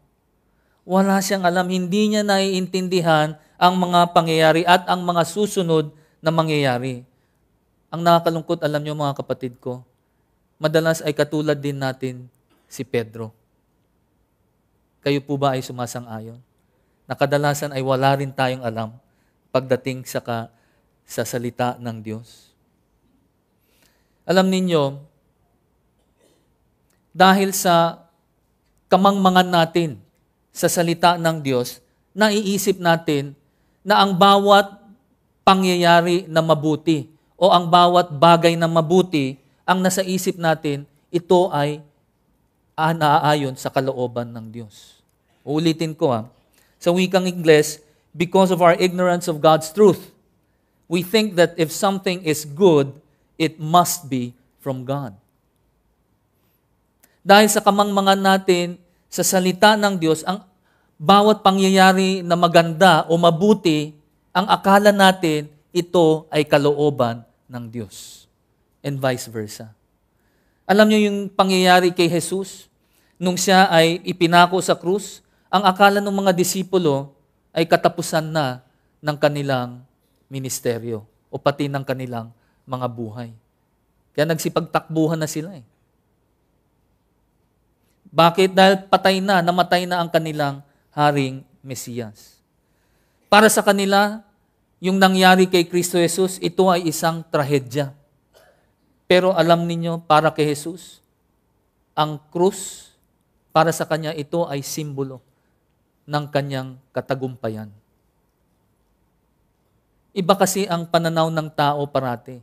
Wala siyang alam. Hindi niya naiintindihan ang mga pangyayari at ang mga susunod na mangyayari. Ang nakakalungkot, alam niyo mga kapatid ko, madalas ay katulad din natin si Pedro. Kayo po ba ay sumasang-ayon? Nakadalasan ay wala rin tayong alam pagdating sa, ka, sa salita ng Diyos. Alam ninyo, dahil sa kamangmangan natin sa salita ng Diyos, naiisip natin na ang bawat pangyayari na mabuti o ang bawat bagay na mabuti, ang nasa isip natin, ito ay ah, naaayon sa kalooban ng Diyos. Uulitin ko ha. Sa wikang Ingles, because of our ignorance of God's truth, we think that if something is good, it must be from God. Dahil sa kamangmangan natin, sa salita ng Diyos, ang bawat pangyayari na maganda o mabuti, ang akala natin, ito ay kalooban ng Diyos. And vice versa. Alam niyo yung pangyayari kay Jesus? Nung siya ay ipinako sa krus, ang akala ng mga disipulo ay katapusan na ng kanilang ministeryo o pati ng kanilang mga buhay. Kaya nagsipagtakbuhan na sila eh. Bakit? Dahil patay na, namatay na ang kanilang haring Mesiyas. Para sa kanila, yung nangyari kay Kristo Jesus, ito ay isang trahedya. Pero alam ninyo, para kay Jesus, ang krus, para sa kanya, ito ay simbolo ng kanyang katagumpayan. Iba kasi ang pananaw ng tao parati.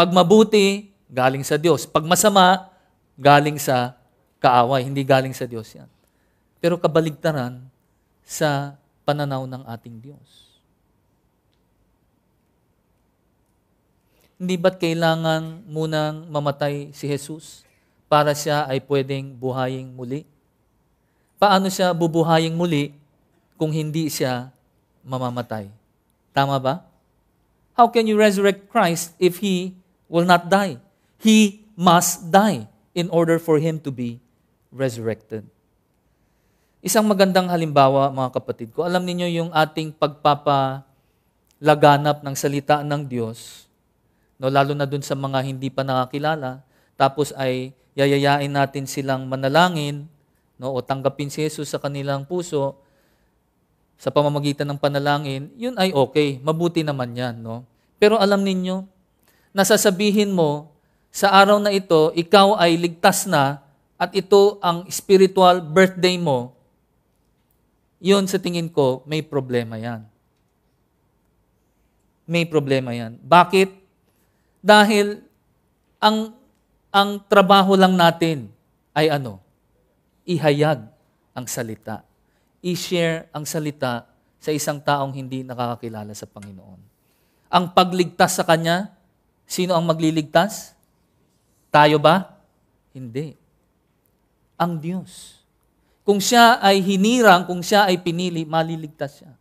Pag mabuti, galing sa Diyos. Pag masama, galing sa kaaway, hindi galing sa Diyos yan. Pero kabaligtaran sa pananaw ng ating Diyos. Hindi ba't kailangan munang mamatay si Jesus para siya ay pwedeng buhayin muli? Paano siya bubuhayin muli kung hindi siya mamamatay? Tama ba? How can you resurrect Christ if He will not die. He must die in order for him to be resurrected. Isang magandang halimbawa, mga kapatid ko, alam niyo yung ating pagpapalaganap ng salita ng Diyos, no, lalo na dun sa mga hindi pa nakakilala, tapos ay yayayain natin silang manalangin no, o tanggapin si Jesus sa kanilang puso sa pamamagitan ng panalangin, yun ay okay, mabuti naman yan. No? Pero alam ninyo, na sasabihin mo, sa araw na ito, ikaw ay ligtas na at ito ang spiritual birthday mo, yun sa tingin ko, may problema yan. May problema yan. Bakit? Dahil ang, ang trabaho lang natin ay ano? Ihayag ang salita. I-share ang salita sa isang taong hindi nakakakilala sa Panginoon. Ang pagligtas sa Kanya, Sino ang magliligtas? Tayo ba? Hindi. Ang Diyos. Kung siya ay hinirang, kung siya ay pinili, maliligtas siya.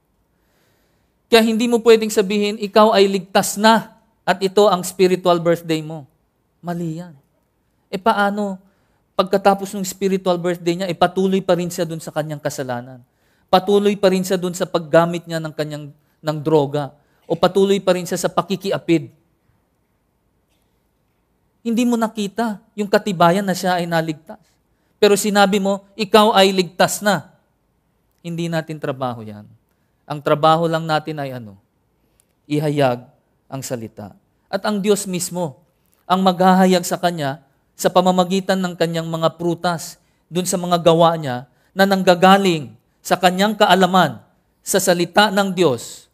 Kaya hindi mo pwedeng sabihin, ikaw ay ligtas na at ito ang spiritual birthday mo. Mali yan. E paano, pagkatapos ng spiritual birthday niya, ipatuloy e pa rin siya dun sa kanyang kasalanan. Patuloy pa rin siya dun sa paggamit niya ng kanyang ng droga. O patuloy pa rin siya sa pakikiapid hindi mo nakita yung katibayan na siya ay naligtas. Pero sinabi mo, ikaw ay ligtas na. Hindi natin trabaho yan. Ang trabaho lang natin ay ano? Ihayag ang salita. At ang Diyos mismo ang maghahayag sa Kanya sa pamamagitan ng Kanyang mga prutas dun sa mga gawa niya na nanggagaling sa Kanyang kaalaman sa salita ng Diyos.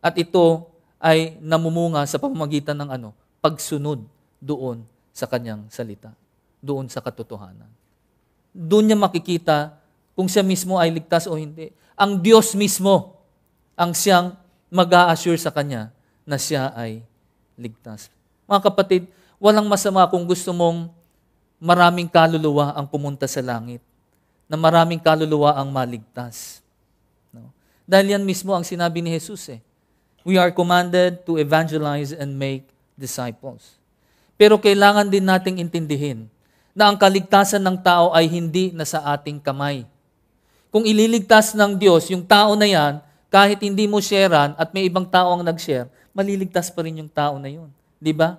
At ito ay namumunga sa pamamagitan ng ano? pagsunod doon sa kanyang salita, doon sa katotohanan. Doon niya makikita kung siya mismo ay ligtas o hindi. Ang Diyos mismo ang siyang mag-a-assure sa kanya na siya ay ligtas. Mga kapatid, walang masama kung gusto mong maraming kaluluwa ang pumunta sa langit, na maraming kaluluwa ang maligtas. No? Dahil yan mismo ang sinabi ni Jesus eh. We are commanded to evangelize and make disciples. Pero kailangan din nating intindihin na ang kaligtasan ng tao ay hindi na sa ating kamay. Kung ililigtas ng Diyos yung tao na yan, kahit hindi mo sharean at may ibang tao ang nag-share, maliligtas pa rin yung tao na yun. Di ba?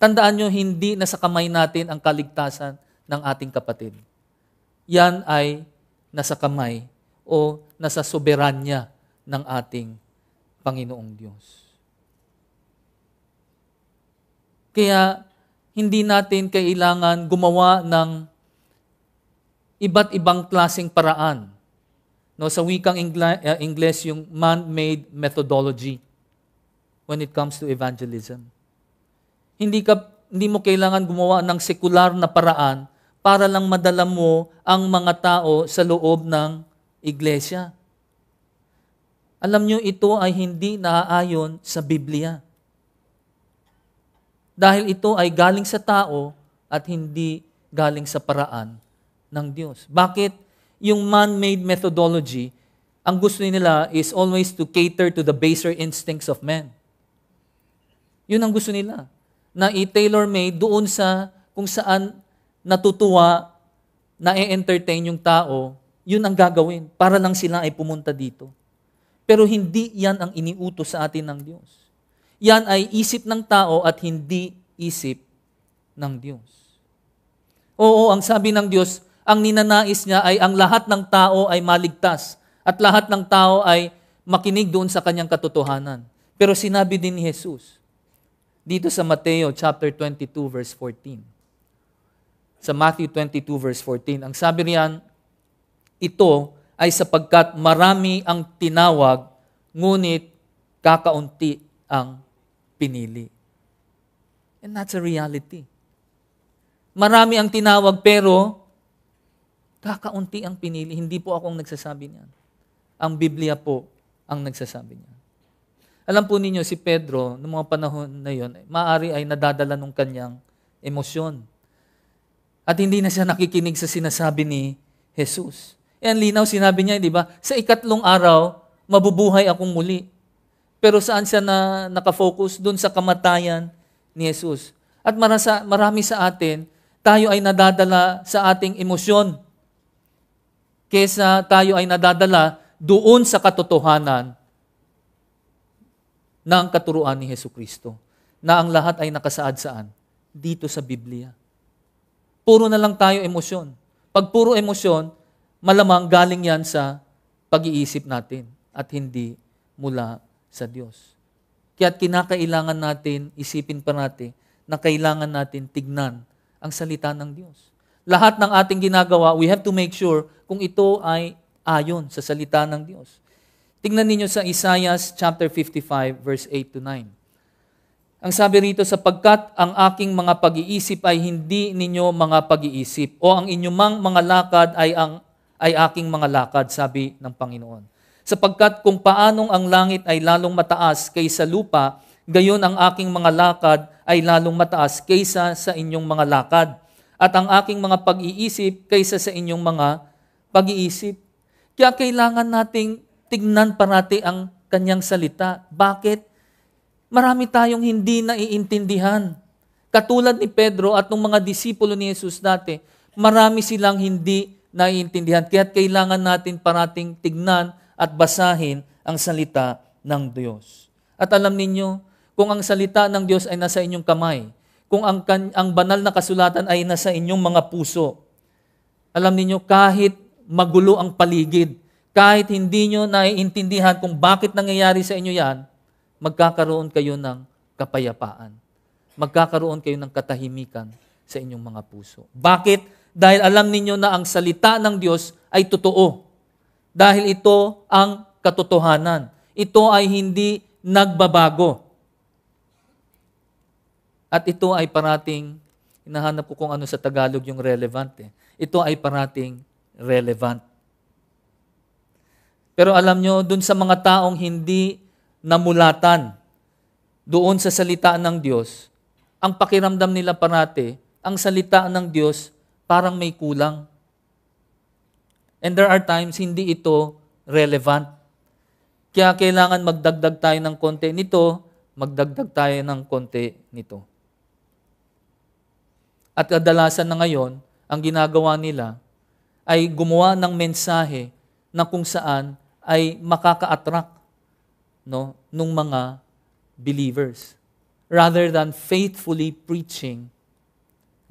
Tandaan nyo, hindi na sa kamay natin ang kaligtasan ng ating kapatid. Yan ay nasa kamay o nasa soberanya ng ating Panginoong Diyos. Kaya hindi natin kailangan gumawa ng iba't ibang klaseng paraan. No, sa wikang eh, Ingles, yung man-made methodology when it comes to evangelism. Hindi, ka, hindi mo kailangan gumawa ng sekular na paraan para lang madala mo ang mga tao sa loob ng iglesia. Alam nyo, ito ay hindi naaayon sa Biblia. Dahil ito ay galing sa tao at hindi galing sa paraan ng Diyos. Bakit yung man-made methodology, ang gusto nila is always to cater to the baser instincts of men. Yun ang gusto nila. Na i-tailor-made doon sa kung saan natutuwa, na-entertain yung tao, yun ang gagawin para lang sila ay pumunta dito. Pero hindi yan ang iniuto sa atin ng Diyos yan ay isip ng tao at hindi isip ng Diyos. Oo, ang sabi ng Diyos, ang ninanais niya ay ang lahat ng tao ay maligtas at lahat ng tao ay makinig doon sa kanyang katotohanan. Pero sinabi din ni Jesus dito sa Mateo chapter 22 verse 14. Sa Matthew 22 verse 14, ang sabi riyan, ito ay sapagkat marami ang tinawag, ngunit kakaunti ang pinili. And that's a reality. Marami ang tinawag pero kakaunti ang pinili. Hindi po ako ang nagsasabi niyan. Ang Biblia po ang nagsasabi niyan. Alam po ninyo, si Pedro, noong mga panahon na yon, maari ay nadadala ng kanyang emosyon. At hindi na siya nakikinig sa sinasabi ni Jesus. E ang linaw, sinabi niya, di ba, sa ikatlong araw, mabubuhay akong muli. Pero saan siya na nakafocus? Doon sa kamatayan ni Jesus. At marasa, marami sa atin, tayo ay nadadala sa ating emosyon kesa tayo ay nadadala doon sa katotohanan ng katuruan ni Heso Kristo na ang lahat ay nakasaad saan? Dito sa Biblia. Puro na lang tayo emosyon. Pag puro emosyon, malamang galing yan sa pag-iisip natin at hindi mula sa Diyos. Kaya't kinakailangan natin, isipin pa natin, na kailangan natin tignan ang salita ng Diyos. Lahat ng ating ginagawa, we have to make sure kung ito ay ayon sa salita ng Diyos. Tingnan ninyo sa Isaiah chapter 55 verse 8 to 9. Ang sabi rito, sapagkat ang aking mga pag-iisip ay hindi ninyo mga pag-iisip o ang inyong mga lakad ay ang ay aking mga lakad, sabi ng Panginoon sapagkat kung paanong ang langit ay lalong mataas kaysa lupa, gayon ang aking mga lakad ay lalong mataas kaysa sa inyong mga lakad, at ang aking mga pag-iisip kaysa sa inyong mga pag-iisip. Kaya kailangan nating tignan parati ang kanyang salita. Bakit? Marami tayong hindi naiintindihan. Katulad ni Pedro at ng mga disipulo ni Jesus dati, marami silang hindi naiintindihan. Kaya kailangan natin parating tignan at basahin ang salita ng Diyos. At alam ninyo, kung ang salita ng Diyos ay nasa inyong kamay, kung ang, ang banal na kasulatan ay nasa inyong mga puso, alam ninyo, kahit magulo ang paligid, kahit hindi nyo naiintindihan kung bakit nangyayari sa inyo yan, magkakaroon kayo ng kapayapaan. Magkakaroon kayo ng katahimikan sa inyong mga puso. Bakit? Dahil alam ninyo na ang salita ng Diyos ay totoo dahil ito ang katotohanan. Ito ay hindi nagbabago. At ito ay parating, hinahanap ko kung ano sa Tagalog yung relevant. Eh. Ito ay parating relevant. Pero alam nyo, dun sa mga taong hindi namulatan doon sa salita ng Diyos, ang pakiramdam nila parati, ang salita ng Diyos parang may kulang. And there are times hindi ito relevant. Kaya kailangan magdagdag tayo ng konti nito, magdagdag tayo ng konti nito. At kadalasan na ngayon, ang ginagawa nila ay gumawa ng mensahe na kung saan ay makaka-attract no, nung mga believers rather than faithfully preaching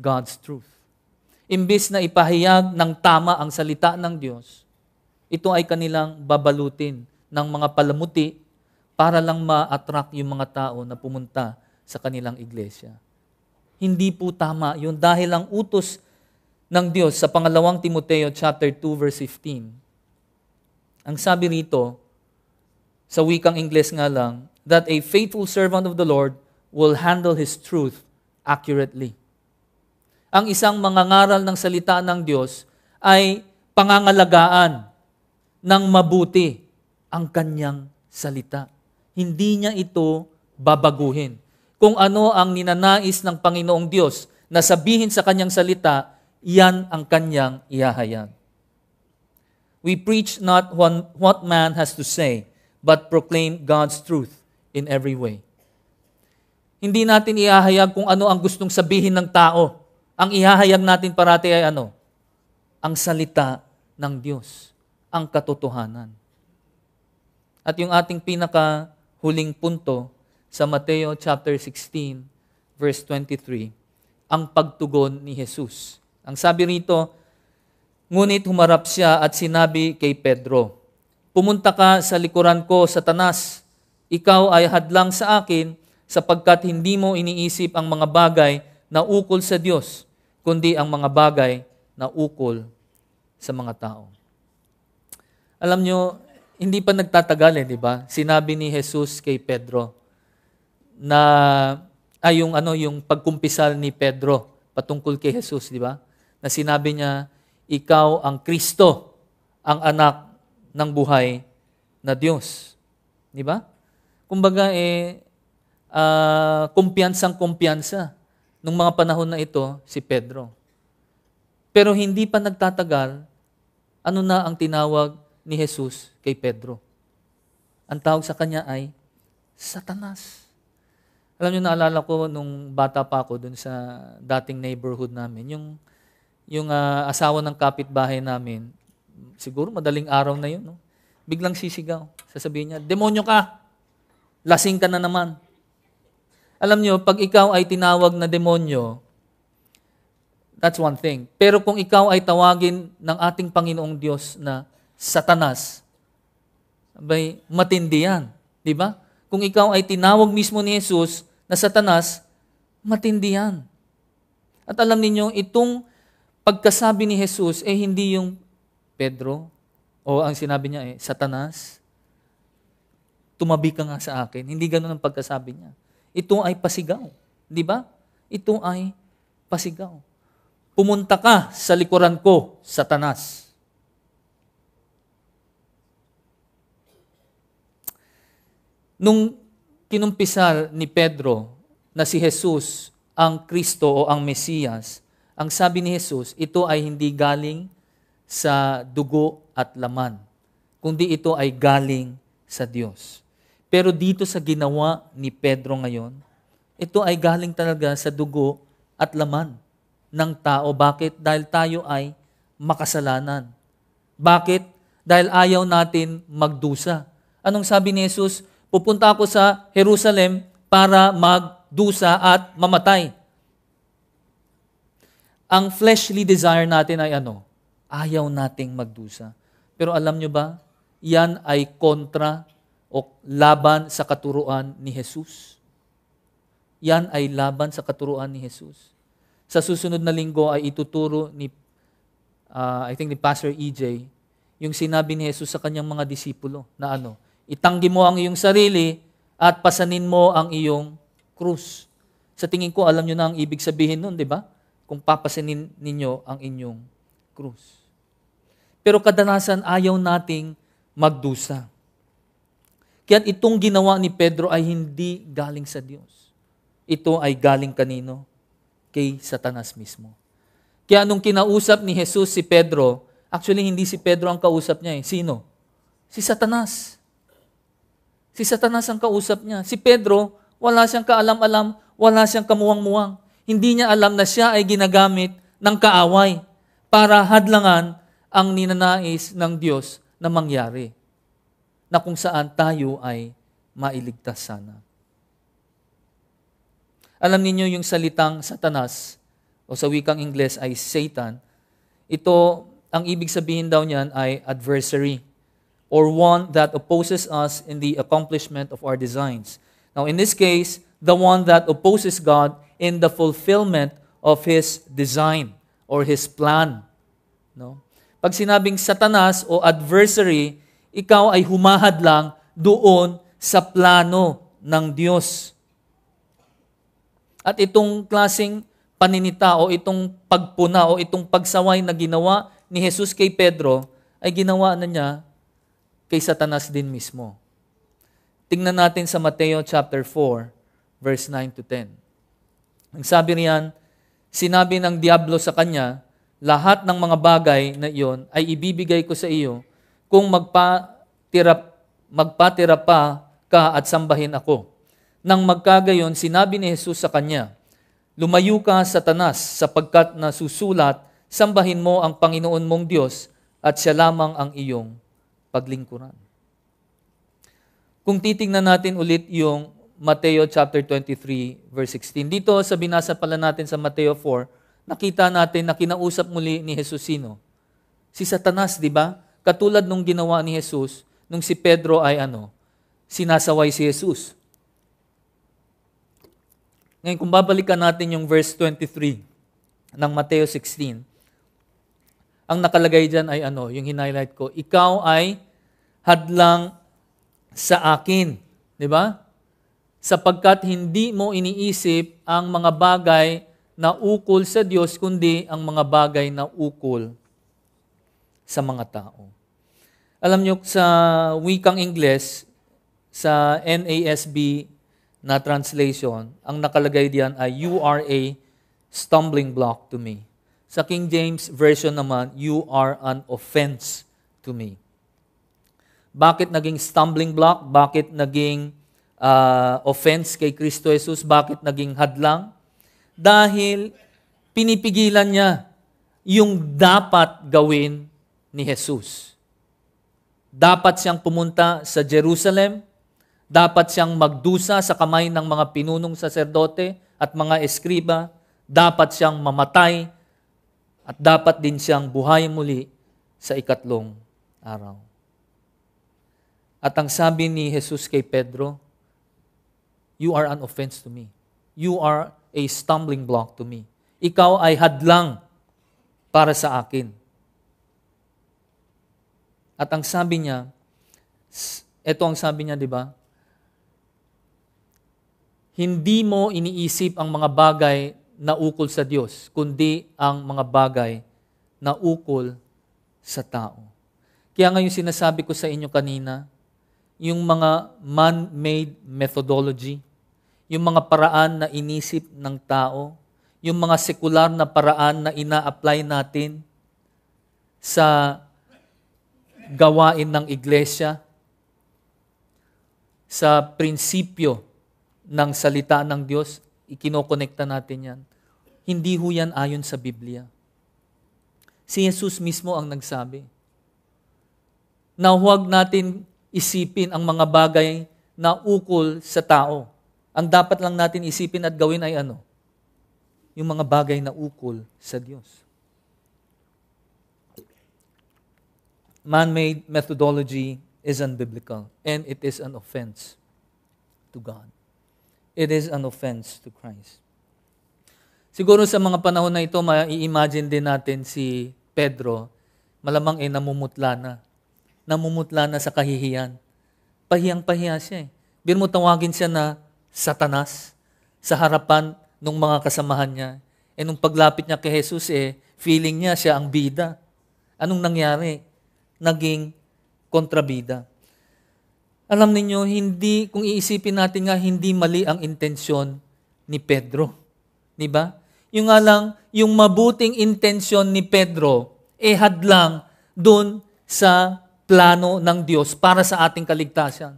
God's truth. Imbis na ipahayag ng tama ang salita ng Diyos, ito ay kanilang babalutin ng mga palamuti para lang ma-attract yung mga tao na pumunta sa kanilang iglesia. Hindi po tama yun dahil ang utos ng Diyos sa pangalawang Timoteo chapter 2 verse 15. Ang sabi rito, sa wikang Ingles nga lang, that a faithful servant of the Lord will handle his truth accurately ang isang mangangaral ng salita ng Diyos ay pangangalagaan ng mabuti ang kanyang salita. Hindi niya ito babaguhin. Kung ano ang ninanais ng Panginoong Diyos na sabihin sa kanyang salita, iyan ang kanyang iyahayag. We preach not what man has to say, but proclaim God's truth in every way. Hindi natin iahayag kung ano ang gustong sabihin ng tao ang ihahayag natin parati ay ano? Ang salita ng Diyos, ang katotohanan. At yung ating pinaka huling punto sa Mateo chapter 16 verse 23, ang pagtugon ni Jesus. Ang sabi rito, ngunit humarap siya at sinabi kay Pedro, Pumunta ka sa likuran ko, Satanas. Ikaw ay hadlang sa akin sapagkat hindi mo iniisip ang mga bagay na ukol sa Diyos, kundi ang mga bagay na ukol sa mga tao. Alam nyo, hindi pa nagtatagal eh, di ba? Sinabi ni Jesus kay Pedro na ay ah, yung ano yung pagkumpisal ni Pedro patungkol kay Jesus, di ba? Na sinabi niya, ikaw ang Kristo, ang anak ng buhay na Diyos. Di ba? Kumbaga eh uh, kumpiyansang kumpiyansa nung mga panahon na ito si Pedro. Pero hindi pa nagtatagal, ano na ang tinawag ni Jesus kay Pedro? Ang tawag sa kanya ay Satanas. Alam niyo, naalala ko nung bata pa ako dun sa dating neighborhood namin, yung, yung uh, asawa ng kapitbahay namin, siguro madaling araw na yun, no? biglang sisigaw. Sasabihin niya, demonyo ka! Lasing ka na naman. Alam nyo, pag ikaw ay tinawag na demonyo, that's one thing. Pero kung ikaw ay tawagin ng ating Panginoong Diyos na satanas, bay, matindi yan. Di ba? Kung ikaw ay tinawag mismo ni Jesus na satanas, matindi yan. At alam ninyo, itong pagkasabi ni Jesus, eh hindi yung Pedro, o ang sinabi niya eh, Satanas, tumabi ka nga sa akin. Hindi ganun ang pagkasabi niya. Ito ay pasigaw. Di ba? Ito ay pasigaw. Pumunta ka sa likuran ko, Satanas. Nung kinumpisal ni Pedro na si Jesus ang Kristo o ang Mesiyas, ang sabi ni Jesus, ito ay hindi galing sa dugo at laman, kundi ito ay galing sa Diyos. Pero dito sa ginawa ni Pedro ngayon, ito ay galing talaga sa dugo at laman ng tao. Bakit? Dahil tayo ay makasalanan. Bakit? Dahil ayaw natin magdusa. Anong sabi ni Jesus? Pupunta ako sa Jerusalem para magdusa at mamatay. Ang fleshly desire natin ay ano? Ayaw nating magdusa. Pero alam nyo ba? Yan ay kontra o laban sa katuruan ni Jesus. Yan ay laban sa katuruan ni Jesus. Sa susunod na linggo ay ituturo ni uh, I think ni Pastor EJ yung sinabi ni Jesus sa kanyang mga disipulo na ano, itanggi mo ang iyong sarili at pasanin mo ang iyong krus. Sa tingin ko, alam nyo na ang ibig sabihin nun, di ba? Kung papasanin ninyo ang inyong krus. Pero kadalasan ayaw nating magdusa. Kaya itong ginawa ni Pedro ay hindi galing sa Diyos. Ito ay galing kanino? Kay Satanas mismo. Kaya nung kinausap ni Jesus si Pedro, actually hindi si Pedro ang kausap niya eh. Sino? Si Satanas. Si Satanas ang kausap niya. Si Pedro, wala siyang kaalam-alam, wala siyang kamuwang-muwang. Hindi niya alam na siya ay ginagamit ng kaaway para hadlangan ang ninanais ng Diyos na mangyari na kung saan tayo ay mailigtas sana. Alam niyo yung salitang satanas o sa wikang Ingles ay Satan. Ito, ang ibig sabihin daw niyan ay adversary or one that opposes us in the accomplishment of our designs. Now in this case, the one that opposes God in the fulfillment of His design or His plan. No? Pag sinabing satanas o adversary, ikaw ay humahad lang doon sa plano ng Diyos. At itong klasing paninita o itong pagpuna o itong pagsaway na ginawa ni Jesus kay Pedro ay ginawa na niya kay Satanas din mismo. Tingnan natin sa Mateo chapter 4 verse 9 to 10. Ang sabi niyan, sinabi ng Diablo sa kanya, lahat ng mga bagay na iyon ay ibibigay ko sa iyo kung magpatira, magpatira pa ka at sambahin ako. Nang magkagayon, sinabi ni Jesus sa kanya, Lumayo ka, Satanas, sapagkat nasusulat, sambahin mo ang Panginoon mong Diyos at siya lamang ang iyong paglingkuran. Kung titingnan natin ulit yung Mateo chapter 23 verse 16. Dito sa binasa pala natin sa Mateo 4, nakita natin na kinausap muli ni Jesus sino? Si Satanas, di ba? Katulad nung ginawa ni Jesus, nung si Pedro ay ano, sinasaway si Jesus. Ngayon, kung babalikan natin yung verse 23 ng Mateo 16, ang nakalagay dyan ay ano, yung hinighlight ko, ikaw ay hadlang sa akin. Di ba? Sapagkat hindi mo iniisip ang mga bagay na ukol sa Diyos, kundi ang mga bagay na ukol sa mga tao. Alam nyo, sa wikang Ingles, sa NASB na translation, ang nakalagay diyan ay, You are a stumbling block to me. Sa King James Version naman, You are an offense to me. Bakit naging stumbling block? Bakit naging uh, offense kay Kristo Jesus? Bakit naging hadlang? Dahil pinipigilan niya yung dapat gawin ni Jesus. Dapat siyang pumunta sa Jerusalem, dapat siyang magdusa sa kamay ng mga pinunong saserdote at mga eskriba, dapat siyang mamatay, at dapat din siyang buhay muli sa ikatlong araw. At ang sabi ni Jesus kay Pedro, You are an offense to me. You are a stumbling block to me. Ikaw ay hadlang para sa akin. At ang sabi niya, ito ang sabi niya, di ba? Hindi mo iniisip ang mga bagay na ukol sa Diyos, kundi ang mga bagay na ukol sa tao. Kaya ngayon sinasabi ko sa inyo kanina, yung mga man-made methodology, yung mga paraan na inisip ng tao, yung mga sekular na paraan na ina-apply natin sa gawain ng iglesia, sa prinsipyo ng salita ng Diyos, ikinokonekta natin yan. Hindi ho yan ayon sa Biblia. Si Jesus mismo ang nagsabi na huwag natin isipin ang mga bagay na ukol sa tao. Ang dapat lang natin isipin at gawin ay ano? Yung mga bagay na ukol sa Diyos. man-made methodology is unbiblical and it is an offense to God. It is an offense to Christ. Siguro sa mga panahon na ito, mai-imagine din natin si Pedro, malamang eh namumutla na. Namumutla na sa kahihiyan. Pahiyang-pahiya siya eh. Bir mo tawagin siya na satanas sa harapan ng mga kasamahan niya. E nung paglapit niya kay Jesus eh, feeling niya siya ang bida. Anong nangyari? naging kontrabida. Alam ninyo, hindi, kung iisipin natin nga, hindi mali ang intensyon ni Pedro. Di ba? Yung nga lang, yung mabuting intensyon ni Pedro, ehad eh, lang dun sa plano ng Diyos para sa ating kaligtasan.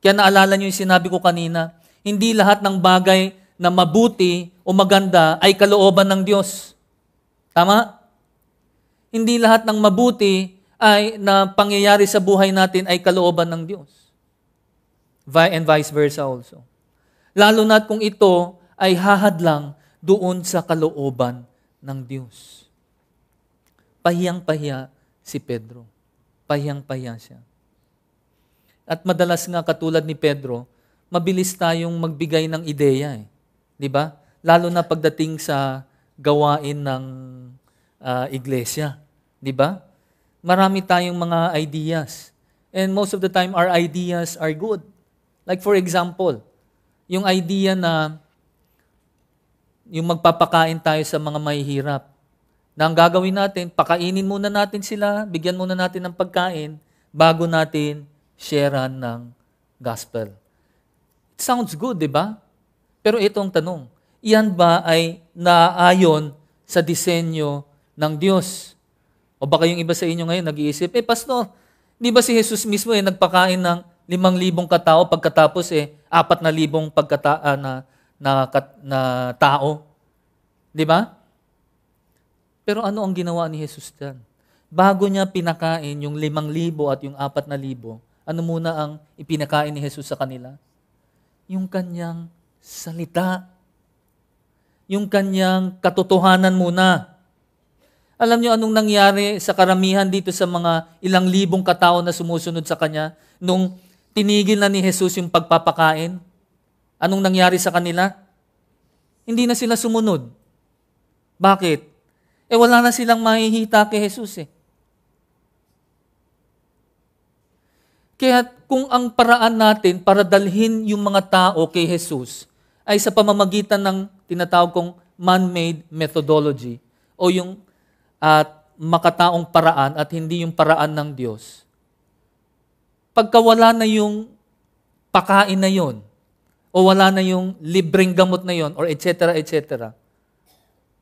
Kaya naalala niyo yung sinabi ko kanina, hindi lahat ng bagay na mabuti o maganda ay kalooban ng Diyos. Tama? Hindi lahat ng mabuti ay, na pangyayari sa buhay natin ay kalooban ng Diyos. And vice versa also. Lalo na kung ito ay hahadlang doon sa kalooban ng Diyos. Pahiyang-pahiya si Pedro. Pahiyang-pahiya siya. At madalas nga katulad ni Pedro, mabilis tayong magbigay ng ideya eh. 'Di ba? Lalo na pagdating sa gawain ng uh, iglesia, 'di ba? marami tayong mga ideas. And most of the time, our ideas are good. Like for example, yung idea na yung magpapakain tayo sa mga mahihirap. Na ang gagawin natin, pakainin muna natin sila, bigyan muna natin ng pagkain bago natin sharean ng gospel. It sounds good, di ba? Pero ito ang tanong, iyan ba ay naayon sa disenyo ng Diyos? O baka yung iba sa inyo ngayon nag-iisip, eh pastor, di ba si Jesus mismo eh nagpakain ng limang libong katao pagkatapos eh apat na libong pagkata uh, na, na, kat, na tao? Di ba? Pero ano ang ginawa ni Jesus diyan? Bago niya pinakain yung limang libo at yung apat na libo, ano muna ang ipinakain ni Jesus sa kanila? Yung kanyang salita. Yung kanyang katotohanan muna. Alam niyo anong nangyari sa karamihan dito sa mga ilang libong katao na sumusunod sa kanya nung tinigil na ni Jesus yung pagpapakain? Anong nangyari sa kanila? Hindi na sila sumunod. Bakit? Eh wala na silang mahihita kay Jesus eh. Kaya kung ang paraan natin para dalhin yung mga tao kay Jesus ay sa pamamagitan ng tinatawag kong man-made methodology o yung at makataong paraan at hindi yung paraan ng Diyos, Pagkawala na yung pakain na yon o wala na yung libreng gamot na yon or etc., etc.,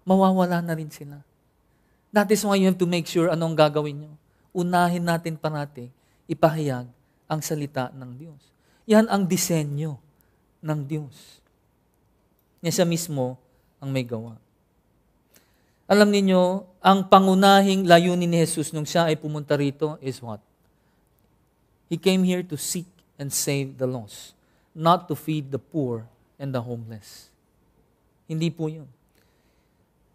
mawawala na rin sila. That is why you have to make sure anong gagawin nyo. Unahin natin parati, ipahayag ang salita ng Diyos. Yan ang disenyo ng Diyos. Niya siya mismo ang may gawa. Alam niyo, ang pangunahing layunin ni Jesus nung siya ay pumunta rito is what? He came here to seek and save the lost, not to feed the poor and the homeless. Hindi po yun.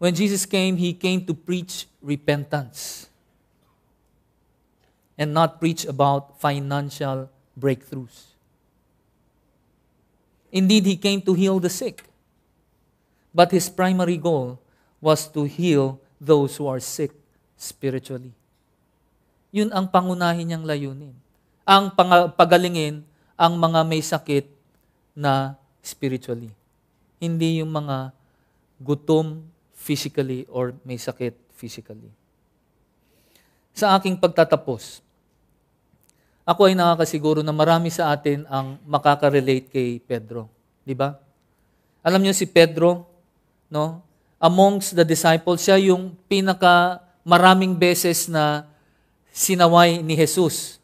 When Jesus came, He came to preach repentance and not preach about financial breakthroughs. Indeed, He came to heal the sick. But His primary goal was to heal those who are sick spiritually. Yun ang pangunahin niyang layunin. Ang pagalingin ang mga may sakit na spiritually. Hindi yung mga gutom physically or may sakit physically. Sa aking pagtatapos, ako ay nakakasiguro na marami sa atin ang makaka-relate kay Pedro, di ba? Alam niyo si Pedro, no? amongst the disciples, siya yung pinaka maraming beses na sinaway ni Jesus.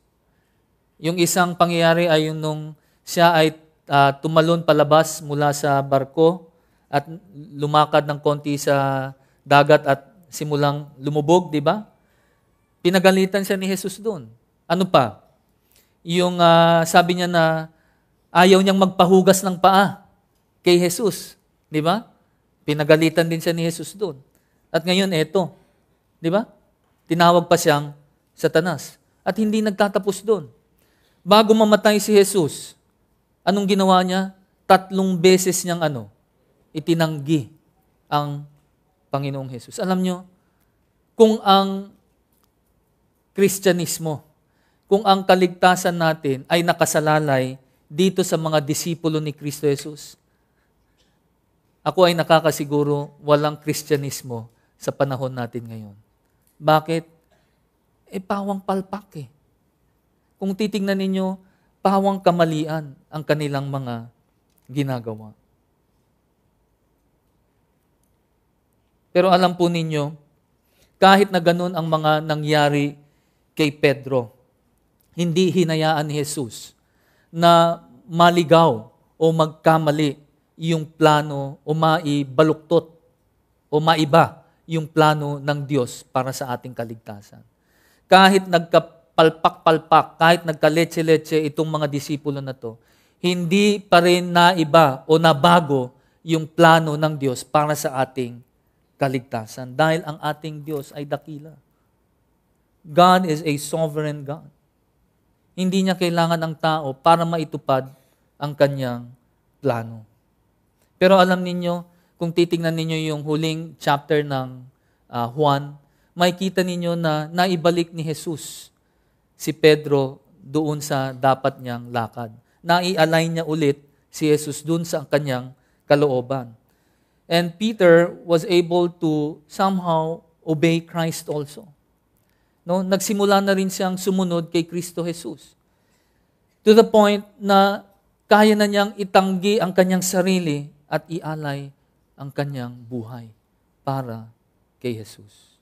Yung isang pangyayari ay yung nung siya ay uh, tumalon palabas mula sa barko at lumakad ng konti sa dagat at simulang lumubog, di ba? Pinagalitan siya ni Jesus doon. Ano pa? Yung uh, sabi niya na ayaw niyang magpahugas ng paa kay Jesus, di ba? Pinagalitan din siya ni Jesus doon. At ngayon, eto. Di ba? Tinawag pa siyang satanas. At hindi nagtatapos doon. Bago mamatay si Jesus, anong ginawa niya? Tatlong beses niyang ano? Itinanggi ang Panginoong Jesus. Alam nyo, kung ang Kristyanismo, kung ang kaligtasan natin ay nakasalalay dito sa mga disipulo ni Kristo Jesus, ako ay nakakasiguro walang Kristyanismo sa panahon natin ngayon. Bakit? Eh, pawang palpak eh. Kung titingnan ninyo, pawang kamalian ang kanilang mga ginagawa. Pero alam po ninyo, kahit na ganun ang mga nangyari kay Pedro, hindi hinayaan ni Jesus na maligaw o magkamali yung plano o maibaluktot o maiba yung plano ng Diyos para sa ating kaligtasan. Kahit nagkapalpak-palpak, kahit nagkaletse-letse itong mga disipulo na to, hindi pa rin naiba o nabago yung plano ng Diyos para sa ating kaligtasan. Dahil ang ating Diyos ay dakila. God is a sovereign God. Hindi niya kailangan ng tao para maitupad ang kanyang plano. Pero alam ninyo, kung titingnan ninyo yung huling chapter ng uh, Juan, makikita ninyo na naibalik ni Jesus si Pedro doon sa dapat niyang lakad. Nai-align niya ulit si Jesus doon sa kanyang kalooban. And Peter was able to somehow obey Christ also. No, nagsimula na rin siyang sumunod kay Kristo Jesus. To the point na kaya na niyang itanggi ang kanyang sarili at ialay ang kanyang buhay para kay Jesus.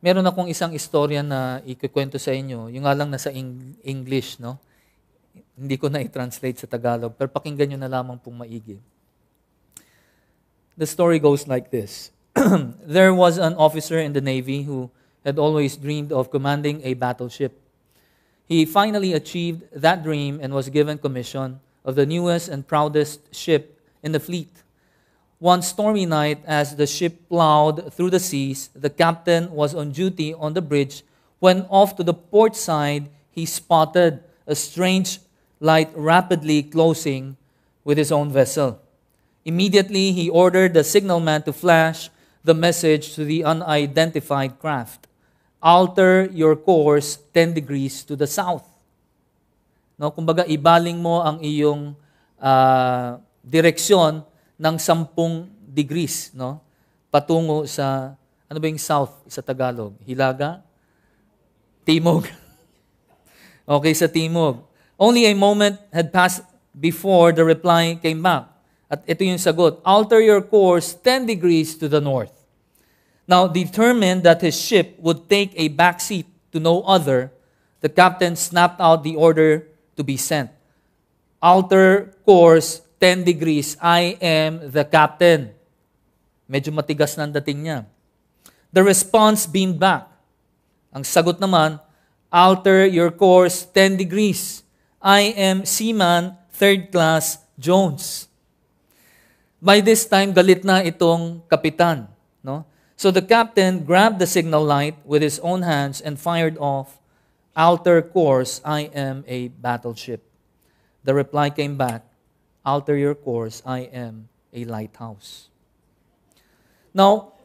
Meron akong isang istorya na ikikwento sa inyo, yung nga lang nasa English, no? Hindi ko na i-translate sa Tagalog, pero pakinggan nyo na lamang pong maigi. The story goes like this. there was an officer in the Navy who had always dreamed of commanding a battleship. He finally achieved that dream and was given commission of the newest and proudest ship in the fleet. One stormy night, as the ship plowed through the seas, the captain was on duty on the bridge when, off to the port side, he spotted a strange light rapidly closing with his own vessel. Immediately, he ordered the signalman to flash the message to the unidentified craft Alter your course 10 degrees to the south. No? Kumbaga, ibaling mo ang iyong uh, direksyon ng 10 degrees, no? Patungo sa, ano ba yung south sa Tagalog? Hilaga? Timog. okay, sa timog. Only a moment had passed before the reply came back. At ito yung sagot, alter your course 10 degrees to the north. Now, determined that his ship would take a backseat to no other, the captain snapped out the order to be sent. Alter course, 10 degrees, I am the captain. Medyo matigas na ang dating niya. The response beamed back. Ang sagot naman, alter your course 10 degrees. I am seaman, third class, Jones. By this time, galit na itong kapitan. No? So the captain grabbed the signal light with his own hands and fired off Alter course, I am a battleship. The reply came back, Alter your course, I am a lighthouse. Now,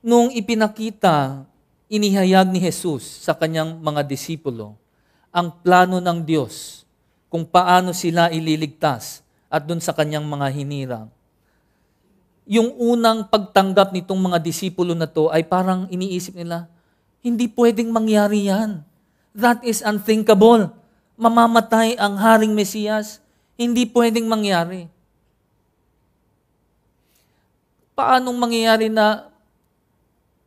nung ipinakita, inihayag ni Jesus sa kanyang mga disipulo ang plano ng Diyos kung paano sila ililigtas at dun sa kanyang mga hinirang. Yung unang pagtanggap nitong mga disipulo na to ay parang iniisip nila, hindi pwedeng mangyari yan. That is unthinkable. Mamamatay ang Haring Mesiyas. Hindi pwedeng mangyari. Paanong mangyayari na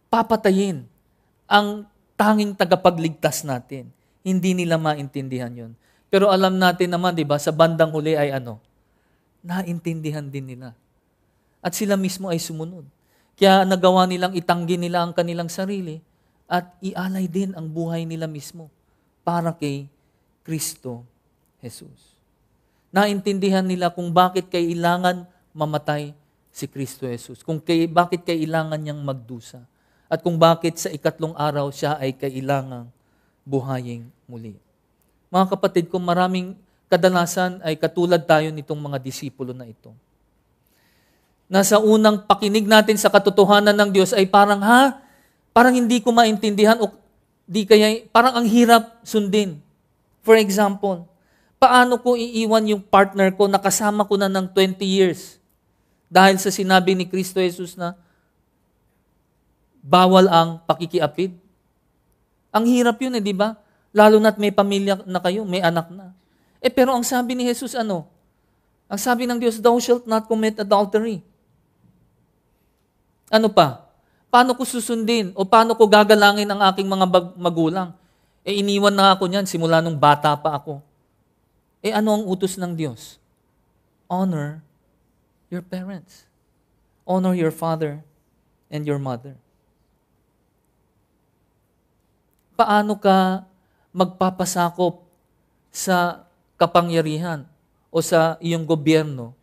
papatayin ang tanging tagapagligtas natin? Hindi nila maintindihan yon. Pero alam natin naman, di ba, sa bandang huli ay ano? Naintindihan din nila. At sila mismo ay sumunod. Kaya nagawa nilang itanggi nila ang kanilang sarili at ialay din ang buhay nila mismo para kay Kristo Jesus. Naintindihan nila kung bakit kailangan mamatay si Kristo Jesus, kung kay, bakit kailangan niyang magdusa, at kung bakit sa ikatlong araw siya ay kailangang buhaying muli. Mga kapatid ko, maraming kadalasan ay katulad tayo nitong mga disipulo na ito. Nasa unang pakinig natin sa katotohanan ng Diyos ay parang, ha, parang hindi ko maintindihan o di kaya, parang ang hirap sundin. For example, paano ko iiwan yung partner ko na kasama ko na ng 20 years? Dahil sa sinabi ni Kristo Jesus na bawal ang pakikiapid. Ang hirap yun eh, di ba? Lalo na't may pamilya na kayo, may anak na. Eh pero ang sabi ni Jesus ano? Ang sabi ng Diyos, thou shalt not commit adultery. Ano pa? Paano ko susundin? O paano ko gagalangin ang aking mga magulang? Eh iniwan na ako niyan simula nung bata pa ako. Eh ano ang utos ng Diyos? Honor your parents. Honor your father and your mother. Paano ka magpapasakop sa kapangyarihan o sa iyong gobyerno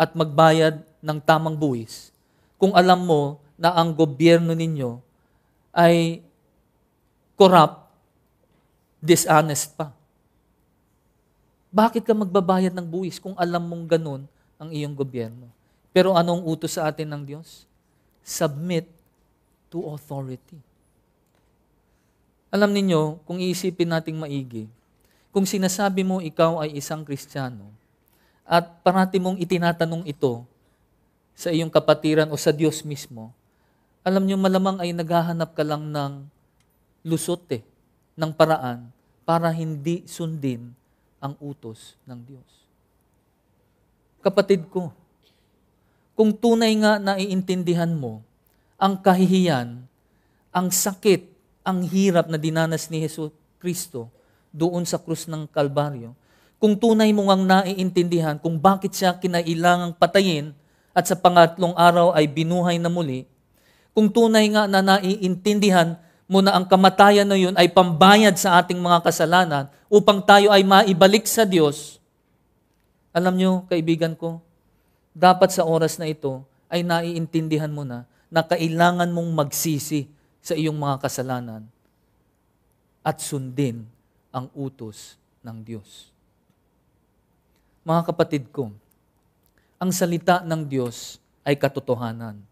at magbayad ng tamang buwis kung alam mo na ang gobyerno ninyo ay corrupt, dishonest pa. Bakit ka magbabayad ng buwis kung alam mong ganun ang iyong gobyerno? Pero anong utos sa atin ng Diyos? Submit to authority. Alam ninyo, kung iisipin nating maigi, kung sinasabi mo ikaw ay isang Kristiyano at parati mong itinatanong ito sa iyong kapatiran o sa Diyos mismo, alam nyo malamang ay naghahanap ka lang ng lusot eh, ng paraan para hindi sundin ang utos ng Diyos. Kapatid ko, kung tunay nga naiintindihan mo ang kahihiyan, ang sakit, ang hirap na dinanas ni Jesus Kristo doon sa krus ng Kalbaryo, kung tunay mo ngang naiintindihan kung bakit siya kinailangang patayin at sa pangatlong araw ay binuhay na muli, kung tunay nga na naiintindihan mo na ang kamatayan na yun ay pambayad sa ating mga kasalanan upang tayo ay maibalik sa Diyos, alam nyo, kaibigan ko, dapat sa oras na ito ay naiintindihan mo na na kailangan mong magsisi sa iyong mga kasalanan at sundin ang utos ng Diyos. Mga kapatid ko, ang salita ng Diyos ay katotohanan.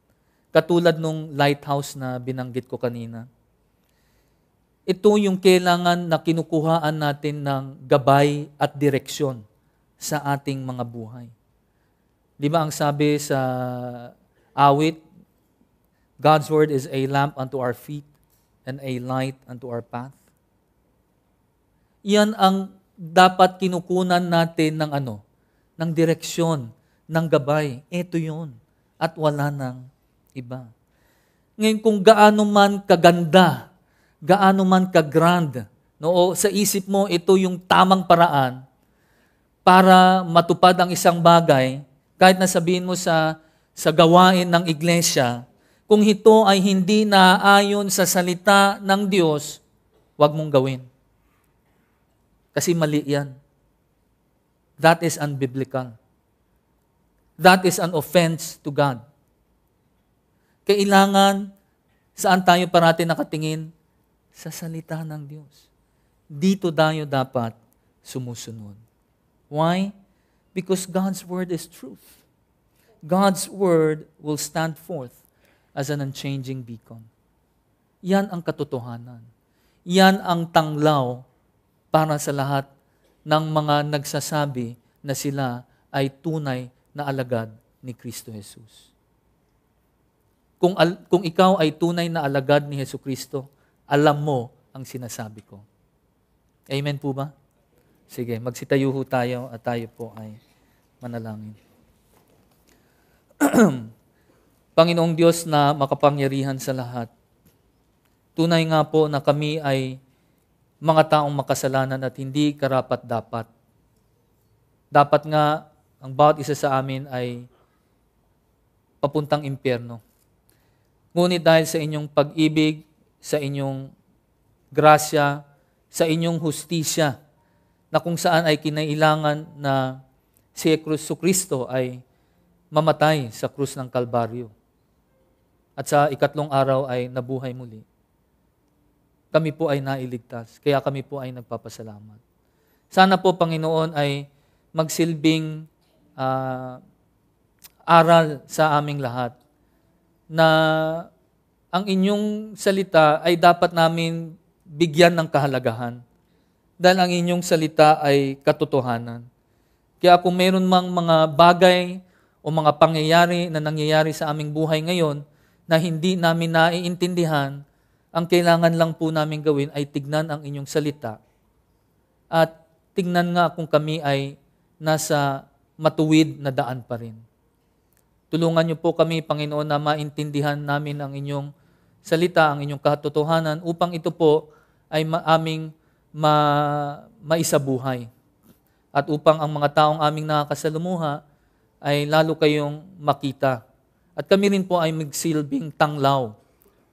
Katulad nung lighthouse na binanggit ko kanina. Ito yung kailangan na kinukuhaan natin ng gabay at direksyon sa ating mga buhay. Di ba ang sabi sa awit, God's word is a lamp unto our feet and a light unto our path. Yan ang dapat kinukunan natin ng ano? Ng direksyon, ng gabay. Ito yon At wala nang iba. Ngayon kung gaano man kaganda, gaano man kagrand, no, o sa isip mo ito yung tamang paraan para matupad ang isang bagay, kahit na sabihin mo sa sa gawain ng iglesia, kung ito ay hindi naaayon sa salita ng Diyos, huwag mong gawin. Kasi mali yan. That is unbiblical. That is an offense to God. Kailangan, saan tayo parati nakatingin? Sa salita ng Diyos. Dito tayo dapat sumusunod. Why? Because God's Word is truth. God's Word will stand forth as an unchanging beacon. Yan ang katotohanan. Yan ang tanglaw para sa lahat ng mga nagsasabi na sila ay tunay na alagad ni Kristo Jesus. Kung, al- kung ikaw ay tunay na alagad ni Heso Kristo, alam mo ang sinasabi ko. Amen po ba? Sige, magsitayo ho tayo at tayo po ay manalangin. Panginoong Diyos na makapangyarihan sa lahat, tunay nga po na kami ay mga taong makasalanan at hindi karapat dapat. Dapat nga ang bawat isa sa amin ay papuntang impyerno. Ngunit dahil sa inyong pag-ibig, sa inyong grasya, sa inyong hustisya, na kung saan ay kinailangan na si Kristo Kristo ay mamatay sa krus ng Kalbaryo. At sa ikatlong araw ay nabuhay muli. Kami po ay nailigtas, kaya kami po ay nagpapasalamat. Sana po, Panginoon, ay magsilbing uh, aral sa aming lahat na ang inyong salita ay dapat namin bigyan ng kahalagahan. Dahil ang inyong salita ay katotohanan. Kaya kung meron mang mga bagay o mga pangyayari na nangyayari sa aming buhay ngayon na hindi namin naiintindihan, ang kailangan lang po namin gawin ay tignan ang inyong salita at tignan nga kung kami ay nasa matuwid na daan pa rin. Tulungan niyo po kami, Panginoon, na maintindihan namin ang inyong salita, ang inyong katotohanan, upang ito po ay aming ma- maisabuhay. At upang ang mga taong aming nakakasalumuha ay lalo kayong makita. At kami rin po ay magsilbing tanglaw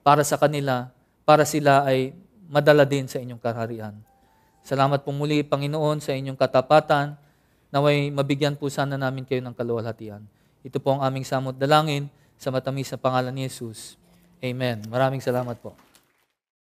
para sa kanila, para sila ay madala din sa inyong kaharian. Salamat po muli, Panginoon, sa inyong katapatan. Naway mabigyan po sana namin kayo ng kaluwalhatian. Ito po ang aming samot dalangin sa matamis na pangalan ni Jesus. Amen. Maraming salamat po.